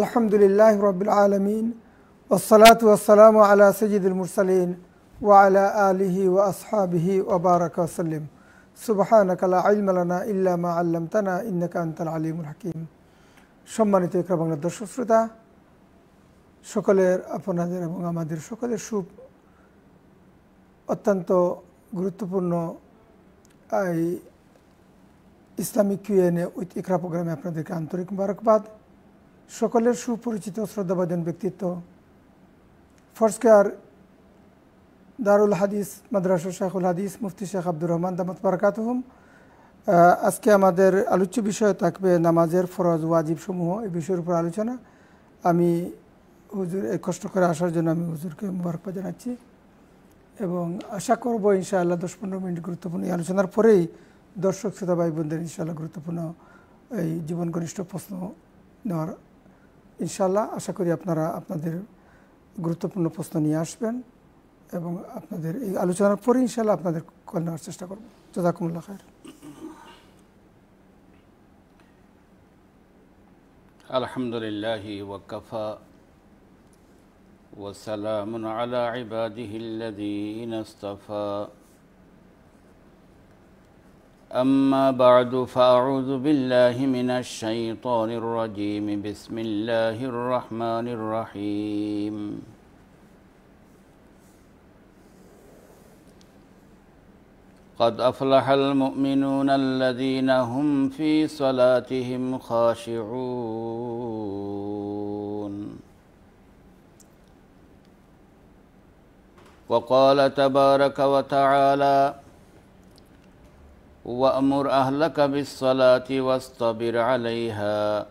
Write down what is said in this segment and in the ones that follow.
আলহামদুলিল্লাহ রবিল আলমিন ওসলাত ওসালাম আলা সজিদুল মুরসালিন আলা আলিহি ও আসহাবিহি ওবারকাল্লিম সুবাহানকালা আলমালানা ইল্লামা আল্লাম তানা ইন্নাকা আন্তাল আলিমুল হাকিম সম্মানিত একরা বাংলা দর্শক শ্রোতা সকলের আপনাদের এবং আমাদের সকলের সুপ অত্যন্ত গুরুত্বপূর্ণ এই ইসলামিক কিউএনএ উইথ ইকরা প্রোগ্রামে আপনাদেরকে আন্তরিক মুবারকবাদ সকলের সুপরিচিত শ্রদ্ধাভাজন ব্যক্তিত্ব ফোর্সকেয়ার দারুল হাদিস মাদ্রাসা শাহুল হাদিস মুফতি শেখ আব্দুর রহমান দামত বারকাত আজকে আমাদের আলোচ্য বিষয় থাকবে নামাজের ফরজ ওয়াজিব সমূহ এই বিষয়ের উপর আলোচনা আমি হুজুর এই কষ্ট করে আসার জন্য আমি হুজুরকে মুবারকবাদ জানাচ্ছি এবং আশা করবো ইনশাআল্লাহ দশ পনেরো মিনিট গুরুত্বপূর্ণ এই আলোচনার পরেই দর্শক শ্রোতা ভাই বোনদের ইনশাআল্লাহ গুরুত্বপূর্ণ এই জীবন ঘনিষ্ঠ প্রশ্ন নেওয়ার ইনশাল্লাহ আশা করি আপনারা আপনাদের গুরুত্বপূর্ণ প্রশ্ন নিয়ে আসবেন এবং আপনাদের এই আলোচনার পরে ইনশাল্লাহ আপনাদের কল নেওয়ার চেষ্টা করব জাজাকুমুল্লা খায়ের আলহামদুলিল্লাহি ওয়াকাফা ওয়া সালামুন আলা ইবাদিহিল্লাযীনা ইসতাফা أما بعد فأعوذ بالله من الشيطان الرجيم بسم الله الرحمن الرحيم قد أفلح المؤمنون الذين هم في صلاتهم خاشعون وقال تبارك وتعالى وأمر أهلك بالصلاة واصطبر عليها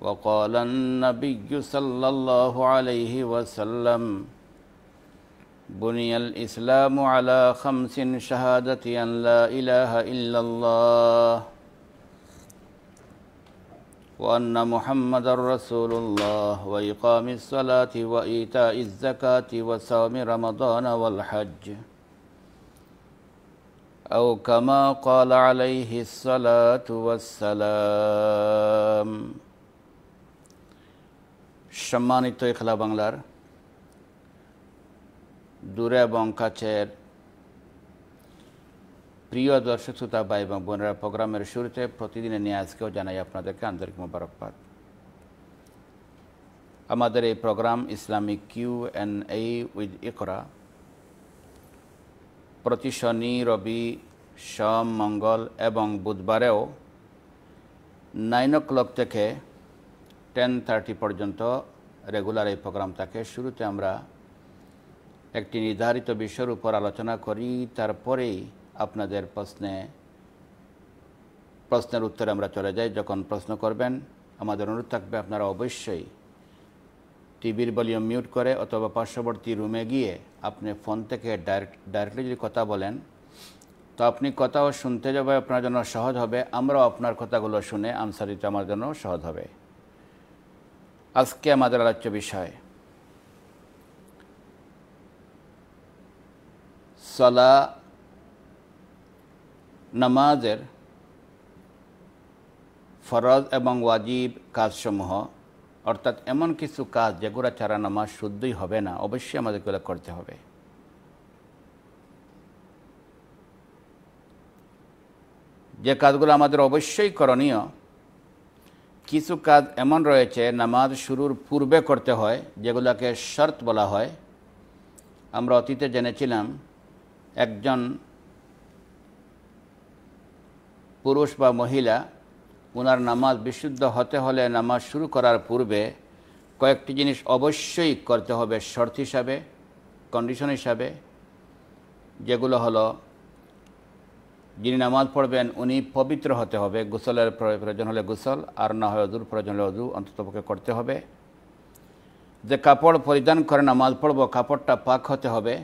وقال النبي صلى الله عليه وسلم بني الإسلام على خمس شهادة أن لا إله إلا الله وأن محمد رسول الله وإقام الصلاة وإيتاء الزكاة وصوم رمضان والحج أو كما قال عليه الصلاة والسلام সম্মানিত ইখলা বাংলার দূরে এবং কাছের প্রিয় দর্শক শ্রোতা ভাই এবং বোনেরা প্রোগ্রামের শুরুতে প্রতিদিনের নিয়ে আজকেও জানাই আপনাদেরকে আন্তরিক মোবারকবাদ আমাদের এই program Islamic Q N A with Iqra প্রতি শনি রবি সম মঙ্গল এবং বুধবারেও নাইন ও ক্লক থেকে টেন থার্টি পর্যন্ত রেগুলার এই প্রোগ্রাম থাকে শুরুতে আমরা একটি নির্ধারিত বিষয়ের উপর আলোচনা করি তারপরেই আপনাদের প্রশ্নে প্রশ্নের উত্তরে আমরা চলে যাই যখন প্রশ্ন করবেন আমাদের অনুরোধ থাকবে আপনারা অবশ্যই টিভির ভলিউম মিউট করে অথবা পার্শ্ববর্তী রুমে গিয়ে আপনি ফোন থেকে ডাইরেক্ট ডাইরেক্টলি যদি কথা বলেন তো আপনি কথাও শুনতে যাবে আপনার জন্য সহজ হবে আমরাও আপনার কথাগুলো শুনে আনসার দিতে আমার জন্য সহজ হবে আজকে আমাদের আলোচ্য বিষয় সলা নামাজের ফরজ এবং ওয়াজিব কাজসমূহ অর্থাৎ এমন কিছু কাজ যেগুলো ছাড়া নামাজ শুদ্ধই হবে না অবশ্যই আমাদেরগুলো করতে হবে যে কাজগুলো আমাদের অবশ্যই করণীয় কিছু কাজ এমন রয়েছে নামাজ শুরুর পূর্বে করতে হয় যেগুলোকে শর্ত বলা হয় আমরা অতীতে জেনেছিলাম একজন পুরুষ বা মহিলা ওনার নামাজ বিশুদ্ধ হতে হলে নামাজ শুরু করার পূর্বে কয়েকটি জিনিস অবশ্যই করতে হবে শর্ত হিসাবে কন্ডিশন হিসাবে যেগুলো হলো যিনি নামাজ পড়বেন উনি পবিত্র হতে হবে গোসলের প্রয়োজন হলে গোসল আর না হয় অজুর প্রয়োজন হলে অজু অন্ততপক্ষে করতে হবে যে কাপড় পরিধান করে নামাজ পড়ব কাপড়টা পাক হতে হবে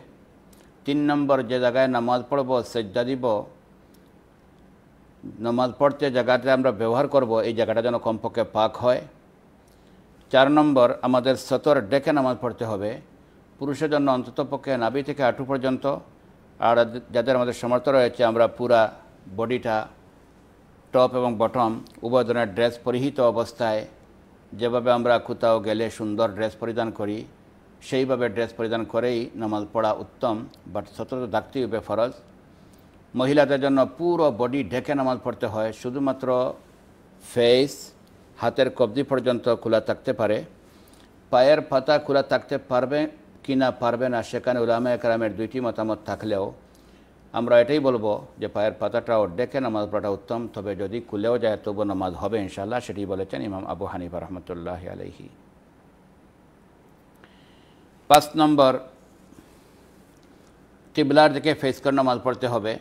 তিন নম্বর যে জায়গায় নামাজ পড়ব সেজ্জা দিব নামাজ পড়তে জায়গাতে আমরা ব্যবহার করব এই জায়গাটা যেন কমপক্ষে পাক হয় চার নম্বর আমাদের সতর ডেকে নামাজ পড়তে হবে পুরুষের জন্য অন্তত পক্ষে নাবি থেকে আঁটু পর্যন্ত আর যাদের আমাদের সমর্থ রয়েছে আমরা পুরা বডিটা টপ এবং বটম উভয় ধরনের ড্রেস পরিহিত অবস্থায় যেভাবে আমরা কোথাও গেলে সুন্দর ড্রেস পরিধান করি সেইভাবে ড্রেস পরিধান করেই নামাজ পড়া উত্তম বাট সতর্ক থাকতেই হবে ফরজ মহিলাদের জন্য পুরো বডি ঢেকে নামাজ পড়তে হয় শুধুমাত্র ফেস হাতের কবজি পর্যন্ত খোলা থাকতে পারে পায়ের পাতা খোলা থাকতে পারবে কি না পারবে না সেখানে উলামা একরামের দুইটি মতামত থাকলেও আমরা এটাই বলবো যে পায়ের পাতাটাও ডেকে নামাজ পড়াটা উত্তম তবে যদি খুলেও যায় তবু নামাজ হবে ইনশাল্লাহ সেটি বলেছেন ইমাম আবু হানিফা রহমতুল্লাহ আলহি পাঁচ নম্বর কিবলার দিকে ফেস করে নামাজ পড়তে হবে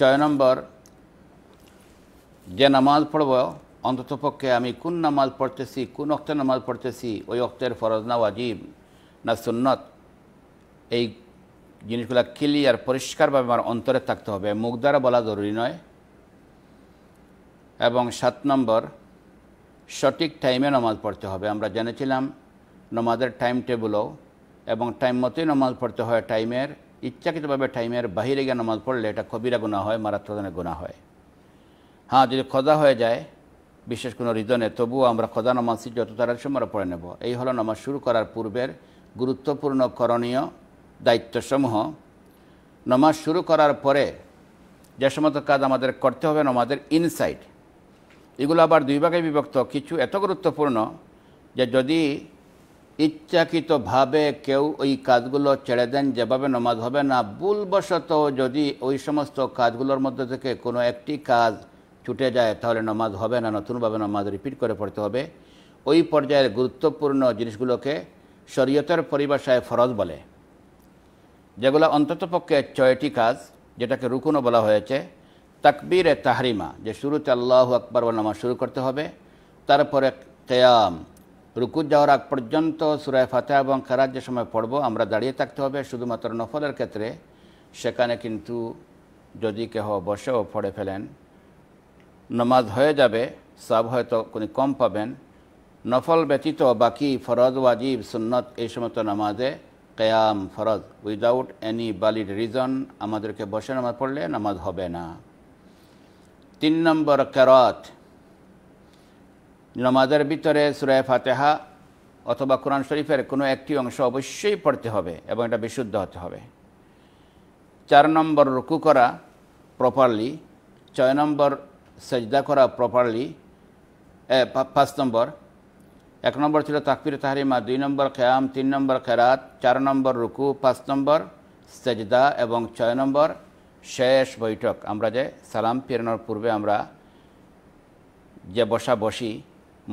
ছয় নম্বর যে নামাজ পড়ব অন্ততপক্ষে আমি কোন নামাজ পড়তেছি কোন অক্তে নামাজ পড়তেছি ওই অক্তের ফরজ না ওয়াজিব না সুন্নত এই জিনিসগুলো ক্লিয়ার পরিষ্কারভাবে আমার অন্তরে থাকতে হবে মুখ দ্বারা বলা জরুরি নয় এবং সাত নম্বর সঠিক টাইমে নামাজ পড়তে হবে আমরা জেনেছিলাম নামাজের টাইম টেবুলও এবং টাইম মতোই নামাজ পড়তে হয় টাইমের ইচ্ছাকৃতভাবে টাইমের বাহিরে গিয়ে নামাজ পড়লে এটা কবিরা গুণা হয় মারাত্মক গুণা হয় হ্যাঁ যদি খোদা হয়ে যায় বিশেষ কোনো রিজনে তবুও আমরা খোদা নামাজ যত তাড়াতাড়ি সময় পড়ে নেব এই হলো নামাজ শুরু করার পূর্বের গুরুত্বপূর্ণ করণীয় দায়িত্বসমূহ নমাজ শুরু করার পরে যে সমস্ত কাজ আমাদের করতে হবে নমাজের ইনসাইট এগুলো আবার দুই ভাগে বিভক্ত কিছু এত গুরুত্বপূর্ণ যে যদি ইচ্ছাকৃতভাবে কেউ ওই কাজগুলো ছেড়ে দেন যেভাবে নমাজ হবে না ভুলবশত যদি ওই সমস্ত কাজগুলোর মধ্যে থেকে কোনো একটি কাজ ছুটে যায় তাহলে নমাজ হবে না নতুনভাবে নমাজ রিপিট করে পড়তে হবে ওই পর্যায়ের গুরুত্বপূর্ণ জিনিসগুলোকে শরীয়তের পরিভাষায় ফরজ বলে যেগুলো অন্ততপক্ষে ছয়টি কাজ যেটাকে রুকুনও বলা হয়েছে তাকবীর এ তাহরিমা যে শুরুতে আল্লাহ আকবর নামাজ শুরু করতে হবে তারপরে কেয়াম রুকু যাওয়ার আগ পর্যন্ত সুরায় ফাতে এবং খেরাত যে সময় পড়ব আমরা দাঁড়িয়ে থাকতে হবে শুধুমাত্র নফলের ক্ষেত্রে সেখানে কিন্তু যদি কেহ বসেও পড়ে ফেলেন নমাজ হয়ে যাবে সব হয়তো কোনো কম পাবেন নফল ব্যতীত বাকি ফরজ ওয়াজিব সুন্নত এই সমস্ত নামাজে কেয়াম ফরজ উইদাউট এনি ভ্যালিড রিজন আমাদেরকে বসে নামাজ পড়লে নামাজ হবে না তিন নম্বর ক্যারাত নামাজের ভিতরে সুরায় ফাতেহা অথবা কোরআন শরীফের কোনো একটি অংশ অবশ্যই পড়তে হবে এবং এটা বিশুদ্ধ হতে হবে চার নম্বর রুকু করা প্রপারলি ছয় নম্বর সেজদা করা প্রপারলি পাঁচ নম্বর এক নম্বর ছিল তাকবির তাহারিমা দুই নম্বর খেয়াম তিন নম্বর খেরাত চার নম্বর রুকু পাঁচ নম্বর সেজদা এবং ছয় নম্বর শেষ বৈঠক আমরা যে সালাম ফেরানোর পূর্বে আমরা যে বসা বসি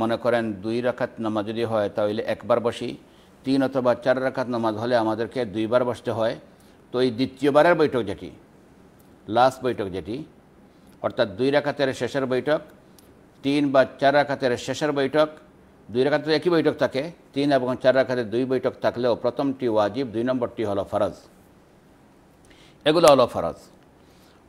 মনে করেন দুই রাখাত নামাজ যদি হয় তাহলে একবার বসি তিন অথবা চার রাখাত নামাজ হলে আমাদেরকে দুইবার বসতে হয় তো এই দ্বিতীয়বারের বৈঠক যেটি লাস্ট বৈঠক যেটি অর্থাৎ দুই রাখাতের শেষের বৈঠক তিন বা চার রাখাতের শেষের বৈঠক দুই রাখাতে একই বৈঠক থাকে তিন এবং চার রাখাতে দুই বৈঠক থাকলেও প্রথমটি ওয়াজিব দুই নম্বরটি হলো ফরজ এগুলো হলো ফরজ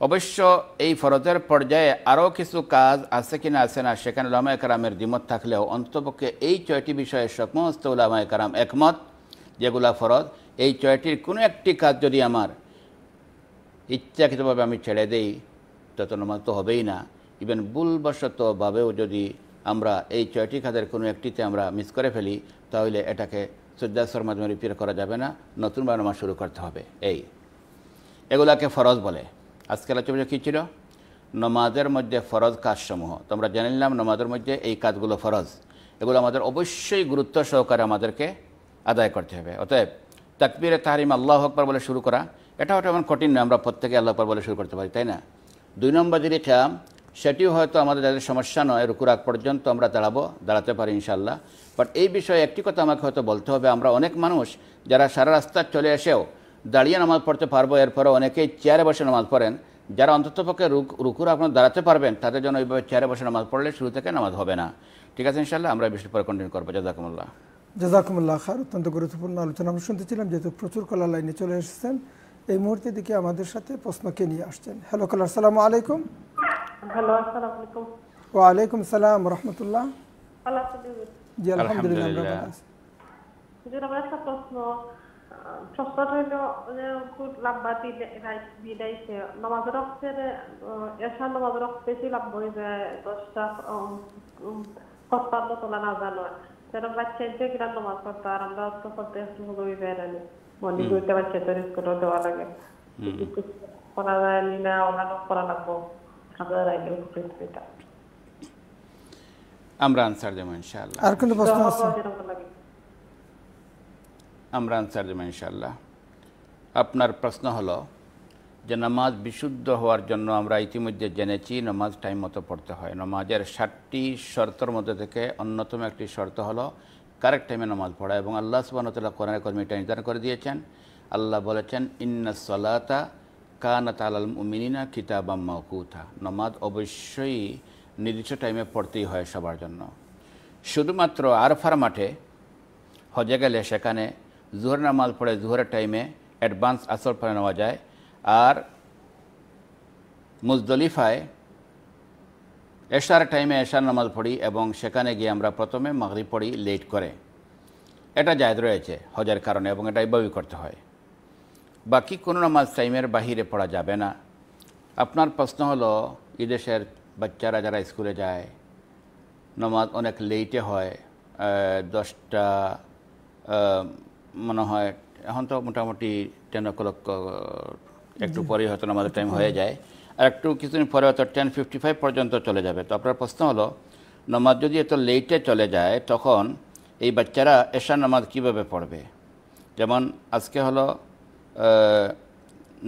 অবশ্য এই ফরজের পর্যায়ে আরও কিছু কাজ আছে কিনা আছে না সেখানে লামায় কারামের দ্বিমত থাকলেও অন্তপক্ষে এই ছয়টি বিষয়ে সমস্ত ওলামায় কারাম একমত যেগুলা ফরজ এই ছয়টির কোনো একটি কাজ যদি আমার ইচ্ছাকৃতভাবে আমি ছেড়ে দেই তত নমাজ তো হবেই না ইভেন ভুলবশতভাবেও যদি আমরা এই ছয়টি কাজের কোনো একটিতে আমরা মিস করে ফেলি তাহলে এটাকে শ্রদ্ধাশ্বর মাধ্যমে রিপিয়ার করা যাবে না নতুন বানামা শুরু করতে হবে এই এগুলাকে ফরজ বলে আজকে আলোচনা কী ছিল নমাজের মধ্যে ফরজ কাজসমূহ তোমরা জেনে নিলাম নমাজের মধ্যে এই কাজগুলো ফরজ এগুলো আমাদের অবশ্যই গুরুত্ব সহকারে আমাদেরকে আদায় করতে হবে অতএব তাকবিরে তাহারিম আল্লাহ আকবর বলে শুরু করা এটাও এমন কঠিন নয় আমরা প্রত্যেকে আল্লাহ আকবর বলে শুরু করতে পারি তাই না দুই নম্বর যদি খেয়াম সেটিও হয়তো আমাদের যাদের সমস্যা নয় রুকুর আগ পর্যন্ত আমরা দাঁড়াবো দাঁড়াতে পারি ইনশাল্লাহ বাট এই বিষয়ে একটি কথা আমাকে হয়তো বলতে হবে আমরা অনেক মানুষ যারা সারা রাস্তা চলে এসেও দাঁড়িয়ে নামাজ পড়তে পারবো এরপরে অনেকেই চেয়ারে বসে নামাজ পড়েন যারা অন্তত রুক রুকুর আপনার দাঁড়াতে পারবেন তাদের জন্য ওইভাবে চেয়ারে বসে নামাজ পড়লে শুরু থেকে নামাজ হবে না ঠিক আছে ইনশাল্লাহ আমরা বিষয় পরে কন্টিনিউ করবো জাজাকুমুল্লাহ জাজাকুমুল্লাহ খার অত্যন্ত গুরুত্বপূর্ণ আলোচনা আমরা শুনতেছিলাম যেহেতু প্রচুর কলা লাইনে চলে এসেছেন এই মুহূর্তে দিকে আমাদের সাথে প্রশ্ন কে নিয়ে আসছেন হ্যালো কলার সালাম আলাইকুম সালাম রহমতুল্লাহ জি আলহামদুলিল্লাহ আমরা چاست هرگز نه کلاب بازی نیست می دهیم نمادرخت سر اشان نمادرخت بسیار با اینه توش چه قطعات دوتا نزدیکه چرا باید چند جیگر نمادرخت ارم درست کنیم تا خودش رو بیرنی مانی بوده مانی بوده مانی بوده مانی بوده مانی بوده مانی আমরা আনসার দেবো ইনশাল্লাহ আপনার প্রশ্ন হলো যে নামাজ বিশুদ্ধ হওয়ার জন্য আমরা ইতিমধ্যে জেনেছি নামাজ টাইম মতো পড়তে হয় নামাজের ষাটটি শর্তর মধ্যে থেকে অন্যতম একটি শর্ত হলো কারেক্ট টাইমে নামাজ পড়া এবং আল্লাহ সুবাহতলা কোরআন এটা নির্ধারণ করে দিয়েছেন আল্লাহ বলেছেন ইন্না সলাতা কানাত আলাল মিনিনা কিতাবা মকুথা নামাজ অবশ্যই নির্দিষ্ট টাইমে পড়তেই হয় সবার জন্য শুধুমাত্র আরফার মাঠে হজে গেলে সেখানে জোহর নামাজ পড়ে জোহরের টাইমে অ্যাডভান্স আসর পরে নেওয়া যায় আর মুজদলিফায় এশার টাইমে এশার নামাজ পড়ি এবং সেখানে গিয়ে আমরা প্রথমে মাগরি পড়ি লেট করে এটা জায়দ রয়েছে হজের কারণে এবং এটা এইভাবেই করতে হয় বাকি কোনো নামাজ টাইমের বাহিরে পড়া যাবে না আপনার প্রশ্ন হলো বিদেশের বাচ্চারা যারা স্কুলে যায় নামাজ অনেক লেটে হয় দশটা মনে হয় এখন তো মোটামুটি টেন ও ক্লক একটু পরেই হয়তো আমাদের টাইম হয়ে যায় আর একটু কিছুদিন পরে হয়তো টেন ফিফটি ফাইভ পর্যন্ত চলে যাবে তো আপনার প্রশ্ন হলো নামাজ যদি এত লেটে চলে যায় তখন এই বাচ্চারা এশা নামাজ কীভাবে পড়বে যেমন আজকে হলো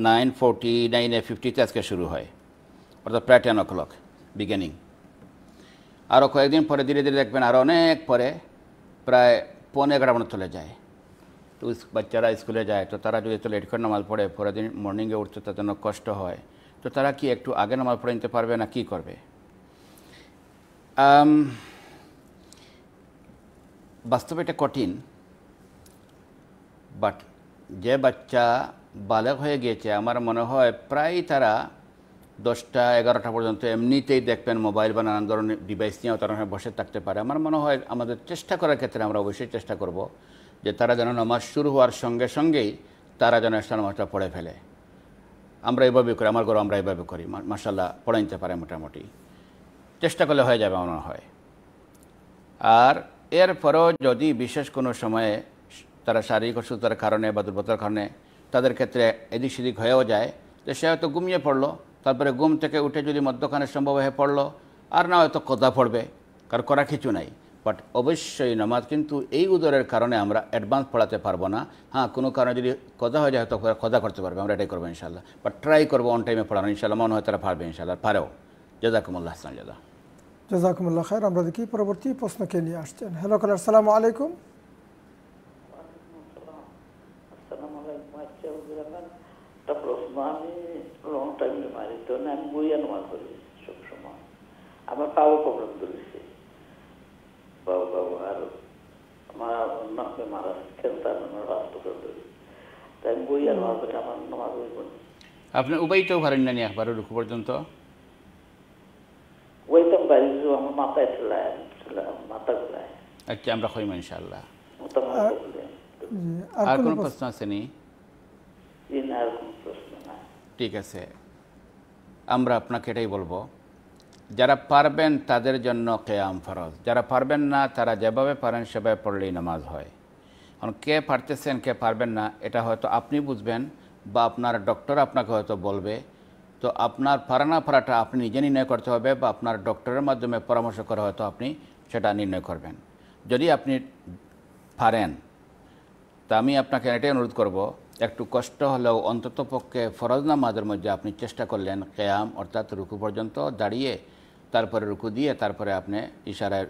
নাইন ফোরটি নাইন এ ফিফটিতে আজকে শুরু হয় অর্থাৎ প্রায় টেন ও ক্লক বিগিনিং আরও কয়েকদিন পরে ধীরে ধীরে দেখবেন আরও অনেক পরে প্রায় পনেরো এগারো পর্যন্ত চলে যায় তো বাচ্চারা স্কুলে যায় তো তারা যদি তো লেট করে নামাজ পড়ে পরের দিন মর্নিংয়ে উঠতে তার জন্য কষ্ট হয় তো তারা কি একটু আগে নামাজ পড়ে নিতে পারবে না কি করবে বাস্তবে এটা কঠিন বাট যে বাচ্চা বালক হয়ে গিয়েছে আমার মনে হয় প্রায় তারা দশটা এগারোটা পর্যন্ত এমনিতেই দেখবেন মোবাইল বা নানান ধরনের ডিভাইস নিয়েও তারা বসে থাকতে পারে আমার মনে হয় আমাদের চেষ্টা করার ক্ষেত্রে আমরা অবশ্যই চেষ্টা করব যে তারা যেন নামাজ শুরু হওয়ার সঙ্গে সঙ্গেই তারা যেন এসে নামাজটা পড়ে ফেলে আমরা এভাবে করি আমার ঘরে আমরা এভাবে করি মার্শাল্লাহ পড়ে নিতে পারে মোটামুটি চেষ্টা করলে হয়ে যাবে মনে হয় আর এরপরেও যদি বিশেষ কোনো সময়ে তারা শারীরিক অসুস্থতার কারণে বা দুর্বলতার কারণে তাদের ক্ষেত্রে এদিক সেদিক হয়েও যায় তো সে হয়তো ঘুমিয়ে পড়লো তারপরে ঘুম থেকে উঠে যদি মদ্যখানে সম্ভব হয়ে পড়লো আর না হয়তো কদা পড়বে কারণ করা কিছু নাই বাট অবশ্যই নামাজ কিন্তু এই উদরের কারণে আমরা অ্যাডভান্স পড়াতে পারবো না হ্যাঁ কোনো কারণে যদি কদা হয়ে যায় তো কদা করতে পারবে আমরা এটাই করবো ইনশাল্লাহ বাট ট্রাই করবো অন টাইমে পড়ানো ইনশাল্লাহ মনে হয় তারা পারবে ইনশাল্লাহ পারেও জাজাকুমুল্লাহ হাসান জাদা জাজাকুমুল্লাহ খায়ের আমরা দেখি পরবর্তী প্রশ্নকে নিয়ে আসছেন হ্যালো কালার সালাম আলাইকুম আমি লং টাইম মারি তো আমি বইয়া করি সবসময় আমার পাওয়ার প্রবলেম করি আপনি উবাই তো ভরেন না একবার রুখু পর্যন্ত আচ্ছা আমরা হইম আর কোন প্রশ্ন আছে ঠিক আছে আমরা আপনাকে এটাই বলবো যারা পারবেন তাদের জন্য কেয়াম ফরজ যারা পারবেন না তারা যেভাবে পারেন সেভাবে পড়লেই নামাজ হয় কারণ কে পারতেছেন কে পারবেন না এটা হয়তো আপনি বুঝবেন বা আপনার ডক্টর আপনাকে হয়তো বলবে তো আপনার পারা না পারাটা আপনি নিজে নির্ণয় করতে হবে বা আপনার ডক্টরের মাধ্যমে পরামর্শ করে হয়তো আপনি সেটা নির্ণয় করবেন যদি আপনি পারেন তা আমি আপনাকে এটাই অনুরোধ করব একটু কষ্ট হলেও অন্তত পক্ষে ফরজ নামাজের মধ্যে আপনি চেষ্টা করলেন কেয়াম অর্থাৎ রুকু পর্যন্ত দাঁড়িয়ে তারপরে রুকু দিয়ে তারপরে আপনি ইশারায়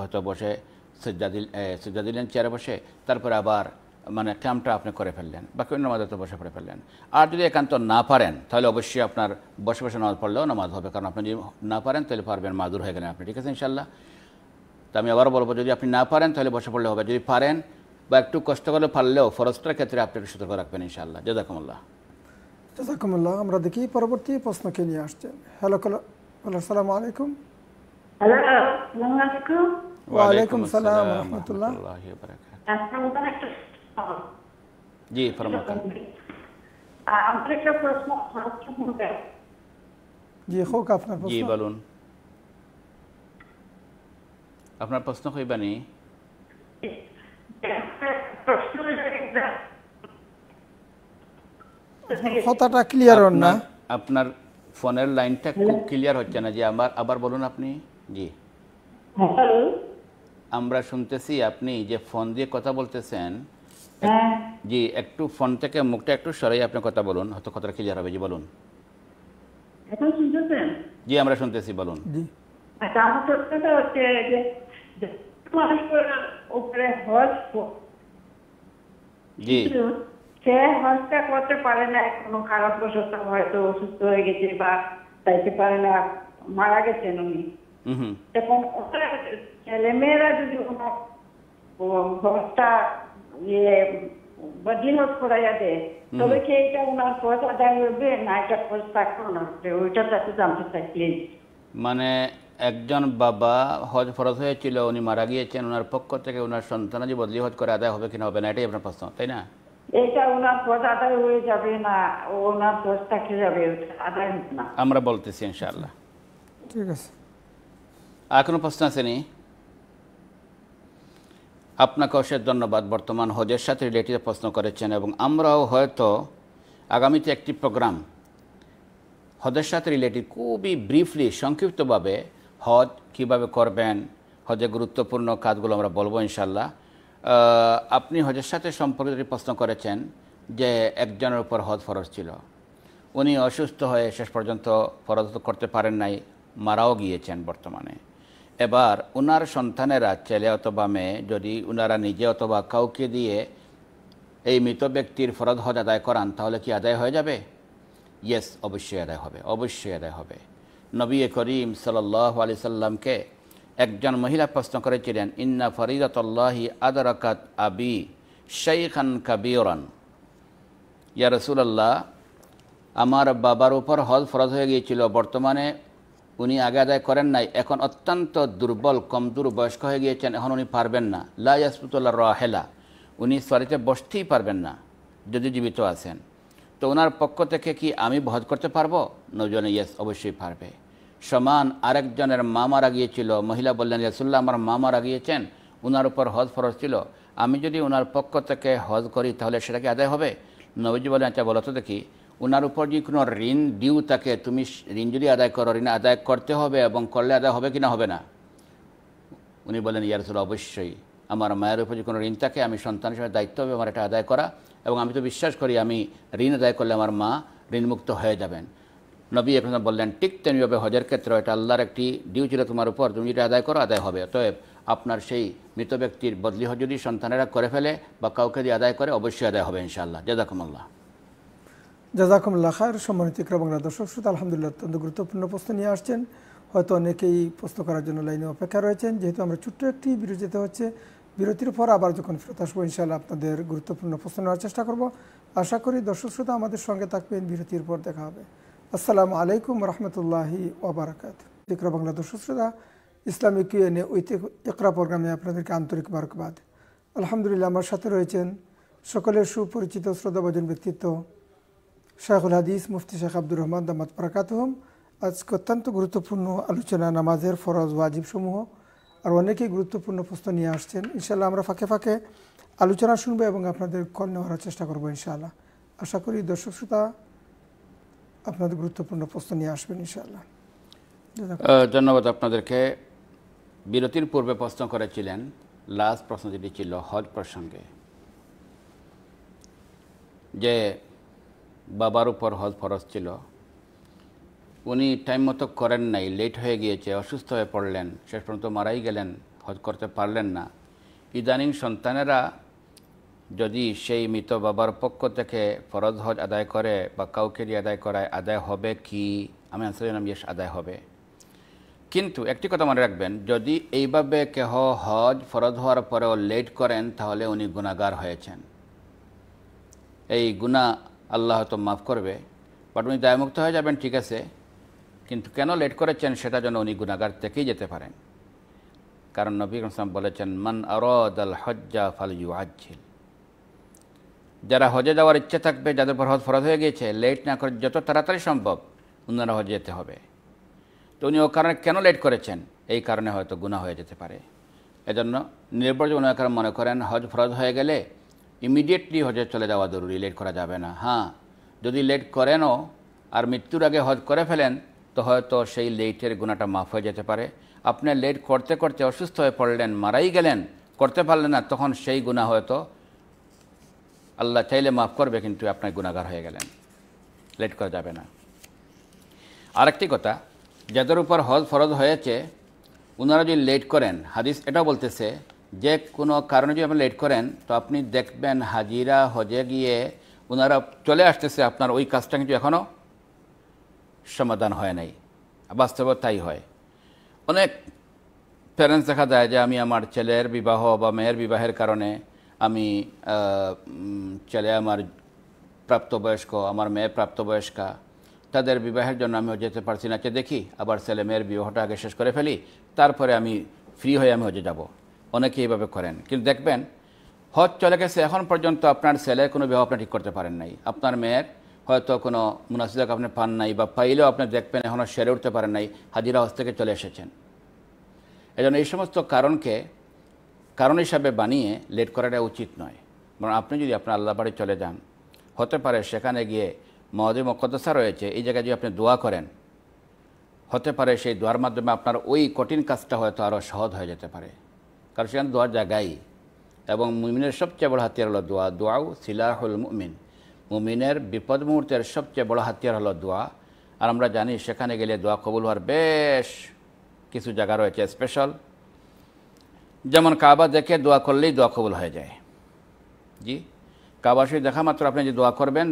হয়তো বসে সেজাদি সেজা দিলেন চেয়ারে বসে তারপরে আবার মানে ক্যাম্পটা আপনি করে ফেললেন বাকি অন্য নামাজ তো বসে পড়ে ফেললেন আর যদি একান্ত না পারেন তাহলে অবশ্যই আপনার বসে বসে নামাজ পড়লেও নামাজ হবে কারণ আপনি যদি না পারেন তাহলে পারবেন মাদুর হয়ে গেলেন আপনি ঠিক আছে ইনশাল্লাহ তো আমি আবার বলবো যদি আপনি না পারেন তাহলে বসে পড়লে হবে যদি পারেন বা একটু কষ্ট করে পারলেও ফরজটার ক্ষেত্রে আপনি একটু সতর্ক রাখবেন ইনশাল্লাহ জাজাকুমুল্লাহ জাজাকুমুল্লাহ আমরা দেখি পরবর্তী প্রশ্নকে নিয়ে আসছেন হ্যালো কলার আসসালামু আলাইকুম হ্যালো ওয়ালাইকুম সালাম আপনার প্রশ্ন জি বলুন কথাটা ক্লিয়ার হন না আপনার ফোনের লাইনটা খুব ক্লিয়ার হচ্ছে না যে আমার আবার বলুন আপনি জি হ্যালো আমরা শুনতেছি আপনি যে ফোন দিয়ে কথা বলতেছেন হ্যাঁ। জি একটু ফোন থেকে মুখটা একটু সরাই আপনি কথা বলুন হয়তো কথাটা ক্লিয়ার হবে জি বলুন এখন শুনতেছেন জি আমরা শুনতেছি বলুন জি আচ্ছা, জি সে হজটা করতে পারে না কোনো কারণবশত হয়তো অসুস্থ হয়ে গেছে বা চাইতে পারে না মারা গেছেন উনি Mm-hmm. এবং যদি ইয়ে করাইয়া দেয় mm-hmm. তবে কি এটা ওনার আদায় হবে না এটা ওইটা জানতে চাই প্লিজ মানে একজন বাবা হজ ফরজ হয়েছিল উনি মারা গিয়েছেন ওনার পক্ষ থেকে ওনার সন্তান যে বদলি হজ করে আদায় হবে কিনা হবে না এটাই আপনার প্রশ্ন তাই না এটা ওনার পদ আদায় হয়ে যাবে না ওনার পদ থাকে যাবে আদায় না আমরা বলতেছি ইনশাআল্লাহ ঠিক আছে কোনো প্রশ্ন আসেনি আপনাকে অশেষ ধন্যবাদ বর্তমান হজের সাথে রিলেটেড প্রশ্ন করেছেন এবং আমরাও হয়তো আগামীতে একটি প্রোগ্রাম হজের সাথে রিলেটেড খুবই ব্রিফলি সংক্ষিপ্তভাবে হজ কিভাবে করবেন হজের গুরুত্বপূর্ণ কাজগুলো আমরা বলবো ইনশাল্লাহ আপনি হজের সাথে সম্পর্কিত প্রশ্ন করেছেন যে একজনের উপর হজ ফরজ ছিল উনি অসুস্থ হয়ে শেষ পর্যন্ত ফরজ করতে পারেন নাই মারাও গিয়েছেন বর্তমানে এবার উনার সন্তানেরা ছেলে অথবা মেয়ে যদি উনারা নিজে অথবা কাউকে দিয়ে এই মৃত ব্যক্তির ফরদ হজ আদায় করান তাহলে কি আদায় হয়ে যাবে ইয়েস অবশ্যই আদায় হবে অবশ্যই আদায় হবে নবী করিম সাল্লাহ আলি সাল্লামকে একজন মহিলা প্রশ্ন করেছিলেন ইন্না ফরিদতল্লাহি আদরকাত আবি খান কাবিওরান ইয়া আল্লাহ আমার বাবার উপর হজ ফরজ হয়ে গিয়েছিল বর্তমানে উনি আগে আদায় করেন নাই এখন অত্যন্ত দুর্বল কমজোর বয়স্ক হয়ে গিয়েছেন এখন উনি পারবেন না লাইয়াসপুতুল্লাহ রহেলা উনি সরিতে বসতেই পারবেন না যদি জীবিত আছেন তো ওনার পক্ষ থেকে কি আমি ভজ করতে পারবো নজনে ইয়েস অবশ্যই পারবে সমান আরেকজনের মা মারা গিয়েছিল মহিলা বললেন ইয়াসুল্লাহ আমার মা মারা গিয়েছেন ওনার উপর হজ ফরজ ছিল আমি যদি ওনার পক্ষ থেকে হজ করি তাহলে সেটা কি আদায় হবে নবীজি বলেন আচ্ছা বলতো দেখি ওনার উপর যদি কোনো ঋণ ডিউ তাকে তুমি ঋণ যদি আদায় করো ঋণ আদায় করতে হবে এবং করলে আদায় হবে কি না হবে না উনি বলেন ইয়ারসুল অবশ্যই আমার মায়ের উপর যে কোনো ঋণ থাকে আমি সন্তান হিসেবে দায়িত্ব হবে আমার এটা আদায় করা এবং আমি তো বিশ্বাস করি আমি ঋণ আদায় করলে আমার মা ঋণমুক্ত হয়ে যাবেন নবী এখন বললেন ঠিক তেমনিভাবে হজের ক্ষেত্রে এটা আল্লাহর একটি ডিউ ছিল তোমার উপর তুমি যেটা আদায় করো আদায় হবে অতএব আপনার সেই মৃত ব্যক্তির বদলি হজ যদি সন্তানেরা করে ফেলে বা কাউকে দিয়ে আদায় করে অবশ্যই আদায় হবে ইনশাআল্লাহ জাজাকুমল্লাহ জাজাকুমুল্লা খায়ের সম্মানিত বাংলা দর্শক শ্রোতা আলহামদুলিল্লাহ অত্যন্ত গুরুত্বপূর্ণ প্রশ্ন নিয়ে আসছেন হয়তো অনেকেই প্রশ্ন করার জন্য লাইনে অপেক্ষা রয়েছেন যেহেতু আমরা ছোট্ট একটি বিরতিতে হচ্ছে বিরতির পর আবার যখন ফেরত আসবো ইনশাআল্লাহ আপনাদের গুরুত্বপূর্ণ প্রশ্ন নেওয়ার চেষ্টা করব আশা করি দর্শক শ্রোতা আমাদের সঙ্গে থাকবেন বিরতির পর দেখা হবে আসসালামু আলাইকুম রহমতুল্লাহি ওবরাকাত ইকরা বাংলা দর্শক শ্রোতা ইসলামিক ইউএনএ উইথ ইকরা প্রোগ্রামে আপনাদেরকে আন্তরিক মারকবাদ আলহামদুলিল্লাহ আমার সাথে রয়েছেন সকলের সুপরিচিত শ্রোতাভজন ব্যক্তিত্ব শাহুল হাদিস মুফতি শেখ আব্দুর রহমান দামাত বরাকাতহম আজকে অত্যন্ত গুরুত্বপূর্ণ আলোচনা নামাজের ফরজ ওয়াজিব সমূহ আর অনেকেই গুরুত্বপূর্ণ প্রশ্ন নিয়ে আসছেন ইনশাল্লাহ আমরা ফাঁকে ফাঁকে আলোচনা শুনবো এবং আপনাদের কল নেওয়ার চেষ্টা করবো ইনশাআল্লাহ আশা করি দর্শক শ্রোতা আপনাদের গুরুত্বপূর্ণ প্রশ্ন নিয়ে আসবেন ইনশাআল্লাহ ধন্যবাদ আপনাদেরকে বিরতির পূর্বে প্রশ্ন করেছিলেন লাস্ট প্রশ্ন যেটি ছিল হজ প্রসঙ্গে যে বাবার উপর হজ ফরজ ছিল উনি টাইম মতো করেন নাই লেট হয়ে গিয়েছে অসুস্থ হয়ে পড়লেন শেষ পর্যন্ত মারাই গেলেন হজ করতে পারলেন না ইদানিং সন্তানেরা যদি সেই মৃত বাবার পক্ষ থেকে ফরজ হজ আদায় করে বা কাউকে আদায় করায় আদায় হবে কি আমি আনসার জানাম ইয়েস আদায় হবে কিন্তু একটি কথা মনে রাখবেন যদি এইভাবে কেহ হজ ফরজ হওয়ার পরেও লেট করেন তাহলে উনি গুণাগার হয়েছেন এই গুণা আল্লাহ হয়তো মাফ করবে বাট উনি দায়মুক্ত হয়ে যাবেন ঠিক আছে কিন্তু কেন লেট করেছেন সেটা যেন উনি গুণাগার থেকেই যেতে পারেন কারণ নবী ইসলাম বলেছেন মান আরদ আল হজ্জা ফাল ইউ আজ্জিল যারা হজে যাওয়ার ইচ্ছে থাকবে যাদের পর হজ ফরজ হয়ে গিয়েছে লেট না করে যত তাড়াতাড়ি সম্ভব ওনারা হজে যেতে হবে তো উনি ও কারণে কেন লেট করেছেন এই কারণে হয়তো গুণা হয়ে যেতে পারে এজন্য নির্ভর ওনারা মনে করেন হজ ফরজ হয়ে গেলে ইমিডিয়েটলি হজে চলে যাওয়া জরুরি লেট করা যাবে না হ্যাঁ যদি লেট করেনও আর মৃত্যুর আগে হজ করে ফেলেন তো হয়তো সেই লেটের গুণাটা মাফ হয়ে যেতে পারে আপনি লেট করতে করতে অসুস্থ হয়ে পড়লেন মারাই গেলেন করতে পারলেন না তখন সেই গুণা হয়তো আল্লাহ চাইলে মাফ করবে কিন্তু আপনার গুণাগার হয়ে গেলেন লেট করা যাবে না আরেকটি কথা যাদের উপর হজ ফরজ হয়েছে ওনারা যদি লেট করেন হাদিস এটা বলতেছে যে কোনো কারণে যদি আপনি লেট করেন তো আপনি দেখবেন হাজিরা হজে গিয়ে ওনারা চলে আসতেছে আপনার ওই কাজটা কিন্তু এখনও সমাধান হয় নাই বাস্তব তাই হয় অনেক প্যারেন্টস দেখা যায় যে আমি আমার ছেলের বিবাহ বা মেয়ের বিবাহের কারণে আমি ছেলে আমার প্রাপ্তবয়স্ক আমার মেয়ে প্রাপ্তবয়স্কা তাদের বিবাহের জন্য আমি যেতে পারছি না আচ্ছা দেখি আবার ছেলে মেয়ের বিবাহটা আগে শেষ করে ফেলি তারপরে আমি ফ্রি হয়ে আমি হজে যাবো অনেকে এইভাবে করেন কিন্তু দেখবেন হজ চলে গেছে এখন পর্যন্ত আপনার ছেলে কোনো বিবাহ আপনি ঠিক করতে পারেন নাই আপনার মেয়ের হয়তো কোনো মুনাসিদাক আপনি পান নাই বা পাইলেও আপনি দেখবেন এখনও সেরে উঠতে পারেন নাই হাজিরা হজ থেকে চলে এসেছেন এজন্য এই সমস্ত কারণকে কারণ হিসাবে বানিয়ে লেট করাটা উচিত নয় বরং আপনি যদি আপনার আল্লাহ বাড়ি চলে যান হতে পারে সেখানে গিয়ে মহাদি মকদ্দসা রয়েছে এই জায়গায় যদি আপনি দোয়া করেন হতে পারে সেই দোয়ার মাধ্যমে আপনার ওই কঠিন কাজটা হয়তো আরও সহজ হয়ে যেতে পারে কারণ সেখানে দোয়ার জায়গায় এবং মুমিনের সবচেয়ে বড় হাতিয়ার হলো দোয়া দোয়াও সিলাহুল মুমিন মুমিনের বিপদ মুহূর্তের সবচেয়ে বড় হাতিয়ার হলো দোয়া আর আমরা জানি সেখানে গেলে দোয়া কবুল হওয়ার বেশ কিছু জায়গা রয়েছে স্পেশাল যেমন কাবা দেখে দোয়া করলেই দোয়া কবুল হয়ে যায় জি কাবা শুধু দেখা মাত্র আপনি যে দোয়া করবেন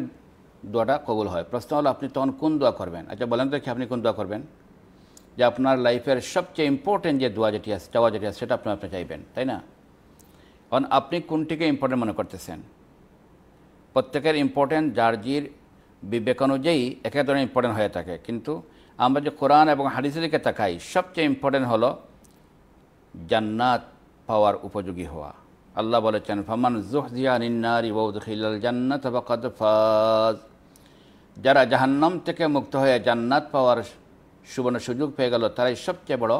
দোয়াটা কবুল হয় প্রশ্ন হলো আপনি তখন কোন দোয়া করবেন আচ্ছা বলেন তো কি আপনি কোন দোয়া করবেন যে আপনার লাইফের সবচেয়ে ইম্পর্টেন্ট যে দোয়া যেটি আছে চাওয়া যেটি আছে সেটা আপনি আপনি চাইবেন তাই না কারণ আপনি কোনটিকে ইম্পর্টেন্ট মনে করতেছেন প্রত্যেকের ইম্পর্টেন্ট জার্জির বিবেক অনুযায়ী একে ধরনের ইম্পর্টেন্ট হয়ে থাকে কিন্তু আমরা যে কোরআন এবং হাদিসের দিকে তাকাই সবচেয়ে ইম্পর্টেন্ট হলো জান্নাত পাওয়ার উপযোগী হওয়া আল্লাহ বলেছেন ফমান জুহজিয়া নিন্নার ইবৌদখিলাল জান্নাত ফাজ যারা জাহান্নাম থেকে মুক্ত হয়ে জান্নাত পাওয়ার সুবর্ণ সুযোগ পেয়ে গেল তারাই সবচেয়ে বড়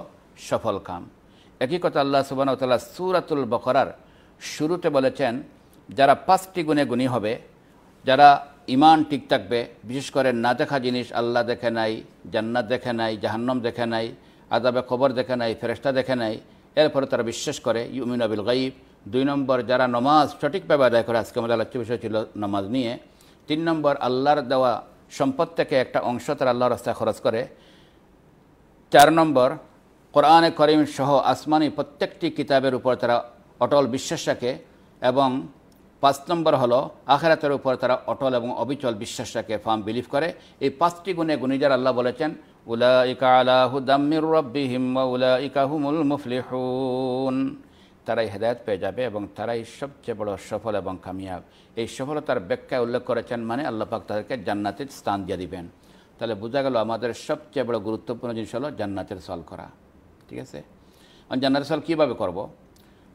সফল কাম একই কথা আল্লাহ সুবাহতাল্লাহ সুরাতুল বকরার শুরুতে বলেছেন যারা পাঁচটি গুণে গুণী হবে যারা ইমান ঠিক থাকবে বিশেষ করে না দেখা জিনিস আল্লাহ দেখে নাই জান্নাত দেখে নাই জাহান্নম দেখে নাই আদাবে খবর দেখে নাই ফেরেস্তা দেখে নাই এরপরে তারা বিশ্বাস করে ইউমিন আবিল গাইব দুই নম্বর যারা নমাজ সঠিকভাবে আদায় করে আজকে আমাদের আলোচ্য বিষয় ছিল নমাজ নিয়ে তিন নম্বর আল্লাহর দেওয়া সম্পদ থেকে একটা অংশ তারা আল্লাহর রাস্তায় খরচ করে চার নম্বর কোরআনে করিম সহ আসমানি প্রত্যেকটি কিতাবের উপর তারা অটল বিশ্বাস রাখে এবং পাঁচ নম্বর হলো আখেরাতের উপর তারা অটল এবং অবিচল বিশ্বাস রাখে ফার্ম বিলিভ করে এই পাঁচটি গুণে গুণিজার আল্লাহ বলেছেন উলা আলাহু উলা মুফলিহুন তারাই হেদায়ত পেয়ে যাবে এবং তারাই সবচেয়ে বড় সফল এবং কামিয়াব এই সফলতার ব্যাখ্যায় উল্লেখ করেছেন মানে আল্লাহ পাক তাদেরকে জান্নাতের স্থান দিয়ে দিবেন তাহলে বোঝা গেল আমাদের সবচেয়ে বড় গুরুত্বপূর্ণ জিনিস হলো জান্নাতের সল করা ঠিক আছে জান্নাতের সল কীভাবে করব।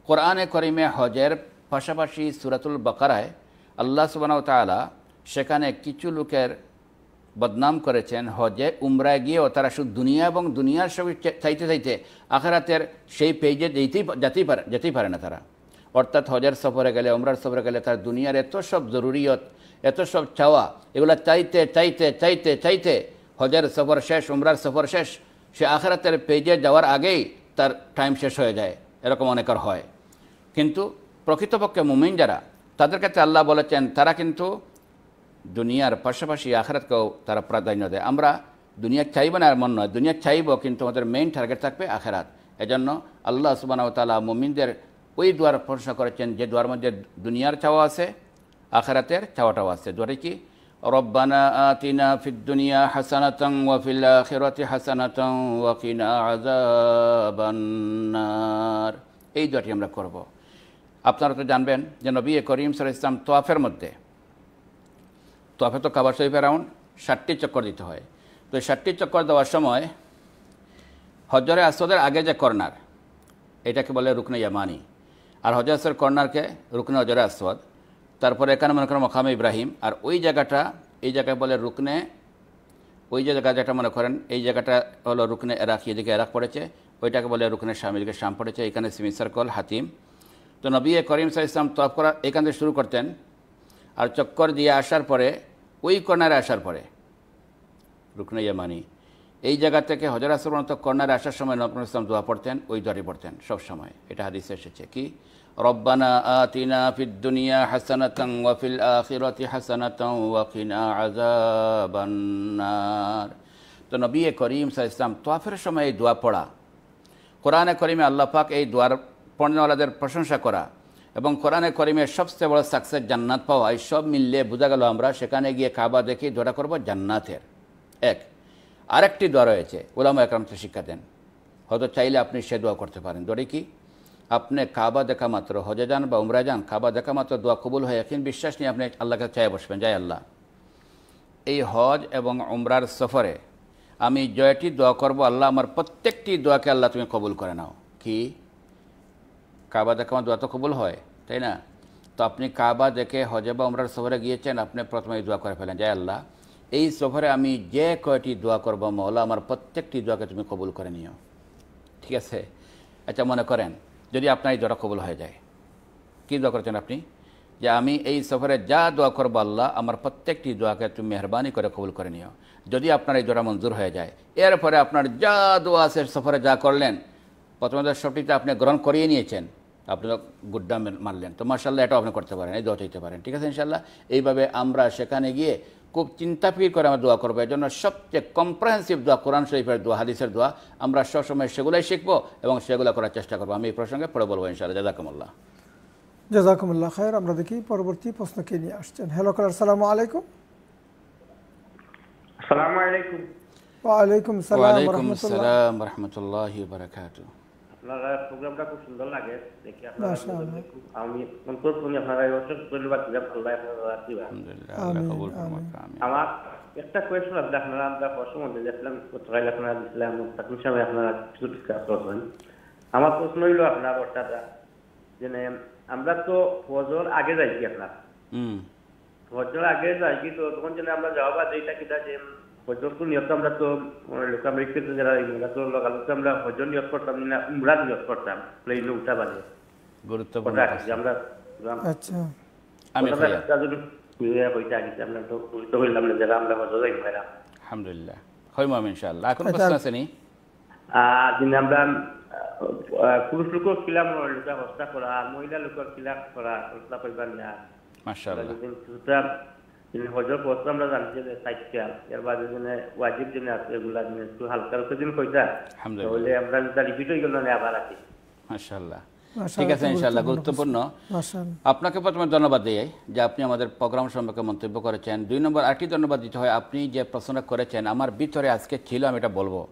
কোরআনে করিমে হজের পাশাপাশি সুরাতুল বকারায় আল্লাহ সুবানাও তালা সেখানে কিছু লোকের বদনাম করেছেন হজে উমরায় গিয়েও তারা শুধু দুনিয়া এবং দুনিয়ার সবই চাইতে চাইতে আখেরাতের সেই পেজে যেতেই যেতেই পারে যেতেই পারে না তারা অর্থাৎ হজের সফরে গেলে উমরার সফরে গেলে তার দুনিয়ার এত সব জরুরিয়ত এত সব চাওয়া এগুলো চাইতে চাইতে চাইতে চাইতে হজের সফর শেষ উমরার সফর শেষ সে আখরাতের পেজে যাওয়ার আগেই তার টাইম শেষ হয়ে যায় এরকম অনেকের হয় কিন্তু প্রকৃতপক্ষে মুমিন যারা তাদের কাছে আল্লাহ বলেছেন তারা কিন্তু দুনিয়ার পাশাপাশি আখরাতকেও তারা প্রাধান্য দেয় আমরা দুনিয়া চাইব না আর মন নয় দুনিয়া চাইব কিন্তু আমাদের মেইন টার্গেট থাকবে আখেরাত এজন্য আল্লাহ সুবানাও তালা মুমিনদের ওই দুয়ার প্রশ্ন করেছেন যে দুয়ার মধ্যে দুনিয়ার চাওয়া আছে আখেরাতের চাওয়াটাও আছে যেটা কি রব্বানা আতিনা ফিদ্দুনিয়া হাসানাতং ওয়াফিল আখিরাতি হাসানাতং ওয়াকিনা আযাবান্নার এই দোয়াটি আমরা করব আপনারা তো জানবেন যে নবী করিম সাল ইসলাম তোয়াফের মধ্যে তোয়াফে তো কাবার শরীফ রাউন্ড ষাটটি চক্কর দিতে হয় তো ষাটটি চক্কর দেওয়ার সময় হজরে আসদের আগে যে কর্নার এটাকে বলে রুকনে ইয়ামানি আর হজর আসর কর্নারকে রুকনে হজরে আসদ তারপরে এখানে মনে করেন মকামে ইব্রাহিম আর ওই জায়গাটা এই জায়গায় বলে রুকনে ওই যে যেটা মনে করেন এই জায়গাটা হলো রুকনে এরাক এদিকে এরাক পড়েছে ওইটাকে বলে রুকনে শাম এদিকে শাম পড়েছে এখানে সিমি সার্কল হাতিম তো নবী করিম সাহ ইসলাম তফ করা এখান থেকে শুরু করতেন আর চক্কর দিয়ে আসার পরে ওই কর্নারে আসার পরে রুকনে ইয়ামানি এই জায়গা থেকে হজরাসর মতো কর্নারে আসার সময় নবী ইসলাম দোয়া পড়তেন ওই দরে পড়তেন সব সময় এটা হাদিসে এসেছে কি ربنا آتنا في الدنيا حسنة وفي الآخرة حسنة وقنا عذاب النار তো নবী করিম সাহ ইসলাম তোয়াফের সময় এই দোয়া পড়া কোরআনে করিমে আল্লাহ পাক এই দোয়ার পণ্যওয়ালাদের প্রশংসা করা এবং কোরআনে করিমে সবচেয়ে বড় সাকসেস জান্নাত পাওয়া এই সব মিললে বোঝা গেল আমরা সেখানে গিয়ে কাবা দেখি দোয়া করব জান্নাতের এক আরেকটি দোয়া রয়েছে ওলামা একরাম শিক্ষা দেন হয়তো চাইলে আপনি সে দোয়া করতে পারেন দোয়াটি কি আপনি কাবা দেখা মাত্র হজে যান বা উমরা যান কাবা দেখা মাত্র দোয়া কবুল হয় এখন বিশ্বাস নিয়ে আপনি আল্লাহকে চায় বসবেন জয় আল্লাহ এই হজ এবং উমরার সফরে আমি জয়টি দোয়া করব আল্লাহ আমার প্রত্যেকটি দোয়াকে আল্লাহ তুমি কবুল করে নাও কি কাবা দেখা আমার দোয়া তো কবুল হয় তাই না তো আপনি কাবা দেখে হজে বা উমরার সফরে গিয়েছেন আপনি প্রথমে দোয়া করে ফেলেন জয় আল্লাহ এই সফরে আমি যে কয়টি দোয়া করবো মৌলা আমার প্রত্যেকটি দোয়াকে তুমি কবুল করে নিও ঠিক আছে আচ্ছা মনে করেন যদি আপনার এই দোয়াটা কবুল হয়ে যায় কী দোয়া করেছেন আপনি যে আমি এই সফরে যা দোয়া করব আল্লাহ আমার প্রত্যেকটি দোয়াকে তুমি মেহরবানি করে কবুল করে নিও যদি আপনার এই দোয়া মঞ্জুর হয়ে যায় এরপরে আপনার যা দোয়া আছে সফরে যা করলেন প্রথমত সবটিতে আপনি গ্রহণ করিয়ে নিয়েছেন আপনি গুড্ডা মারলেন তো মার্শাল্লাহ এটাও আপনি করতে পারেন এই দোয়া চাইতে পারেন ঠিক আছে ইনশাল্লাহ এইভাবে আমরা সেখানে গিয়ে খুব চিন্তা ফির করে আমরা দোয়া করবো এই জন্য সবচেয়ে কম্প্রেহেন্সিভ দোয়া কোরআন শরীফের দোয়া হাদিসের দোয়া আমরা সবসময় সেগুলোই শিখবো এবং সেগুলো করার চেষ্টা করবো আমি এই প্রসঙ্গে পড়ে বলবো ইনশাআল্লাহ জাজাকুমুল্লাহ জাজাকুমুল্লাহ খায়ের আমরা দেখি পরবর্তী প্রশ্নকে নিয়ে আসছেন হ্যালো কলার সালামু আলাইকুম আসসালামু আলাইকুম ওয়া আলাইকুম সালাম রাহমাতুল্লাহি ওয়া বারাকাতুহু আপনারা প্রোগ্রামটা খুব সুন্দর লাগে দেখি আপনারা আমি আপনারা ধন্যবাদ দিলাম আমার একটা আছে আপনারা আমরা প্রশ্ন মধ্যে দেখলাম আপনারা তখন সময় আপনারা কিছু ডিসকাস আমার প্রশ্ন হইল আপনার ওটাটা যে আমরা তো ফজর আগে যাই কি আপনার ফজর আগে যাই কি তো তখন যেন আমরা জবাব দিই কিটা যে হজরকে নিয়ত আমরা তো লোকাল যারা আমরা তো আমরা হজ নিয়ত করতাম না উমরা নিয়ত করতাম প্লেনে উঠা বাদে গুরুত্বপূর্ণ আমরা পুরুষ লোক কিলা হস্তা করা মহিলা লোকের কিলা করা হস্তা যেমনি হজর বস্ত্র আমরা জানি যে সাইকেল এর বাদে যেনে ওয়াজিব যেন আছে এগুলা যেন একটু হালকা হালকা যেন কইতা তাহলে আমরা যদি রিপিট হয়ে গেল না আবার আসি মাশাআল্লাহ ঠিক আছে ইনশাআল্লাহ গুরুত্বপূর্ণ আপনাকে প্রথমে ধন্যবাদ দিই যে আপনি আমাদের প্রোগ্রাম সম্পর্কে মন্তব্য করেছেন দুই নম্বর আরেকটি ধন্যবাদ দিতে হয় আপনি যে প্রশ্নটা করেছেন আমার ভিতরে আজকে ছিল আমি এটা বলবো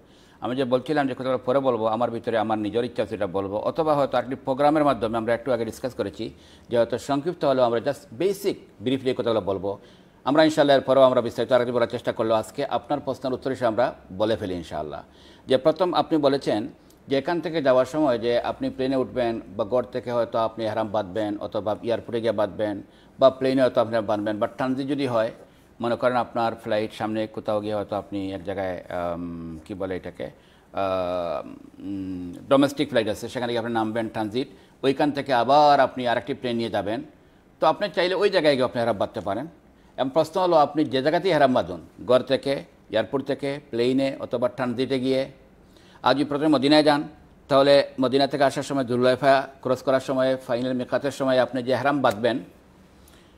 আমি যে বলছিলাম যে কথাগুলো পরে বলবো আমার ভিতরে আমার নিজের ইচ্ছা সেটা বলবো অথবা হয়তো আরেকটি প্রোগ্রামের মাধ্যমে আমরা একটু আগে ডিসকাস করেছি যে হয়তো সংক্ষিপ্ত হলেও আমরা জাস্ট বেসিক ব্রিফলি কথাগুলো বলবো আমরা ইনশাল্লাহ এরপরেও আমরা বিস্তারিত আরেকটি বলার চেষ্টা করলো আজকে আপনার প্রশ্নের উত্তর হিসেবে আমরা বলে ফেলি ইনশাআল্লাহ যে প্রথম আপনি বলেছেন যে এখান থেকে যাওয়ার সময় যে আপনি প্লেনে উঠবেন বা গড় থেকে হয়তো আপনি হারাম বাঁধবেন অথবা এয়ারপোর্টে গিয়ে বাঁধবেন বা প্লেনে হয়তো আপনি বাঁধবেন বা ট্রানজিট যদি হয় মনে করেন আপনার ফ্লাইট সামনে কোথাও গিয়ে হয়তো আপনি এক জায়গায় কি বলে এটাকে ডোমেস্টিক ফ্লাইট আছে সেখানে গিয়ে আপনি নামবেন ট্রানজিট ওইখান থেকে আবার আপনি আরেকটি প্লেন নিয়ে যাবেন তো আপনি চাইলে ওই জায়গায় গিয়ে আপনি হারাম বাঁধতে পারেন এবং প্রশ্ন হলো আপনি যে জায়গাতেই হেরাম বাঁধুন ঘর থেকে এয়ারপোর্ট থেকে প্লেনে অথবা ট্রানজিটে গিয়ে আজ প্রথমে মদিনায় যান তাহলে মদিনা থেকে আসার সময় জুল্লাইফা ক্রস করার সময় ফাইনাল মেকাতের সময় আপনি যে হেরাম বাঁধবেন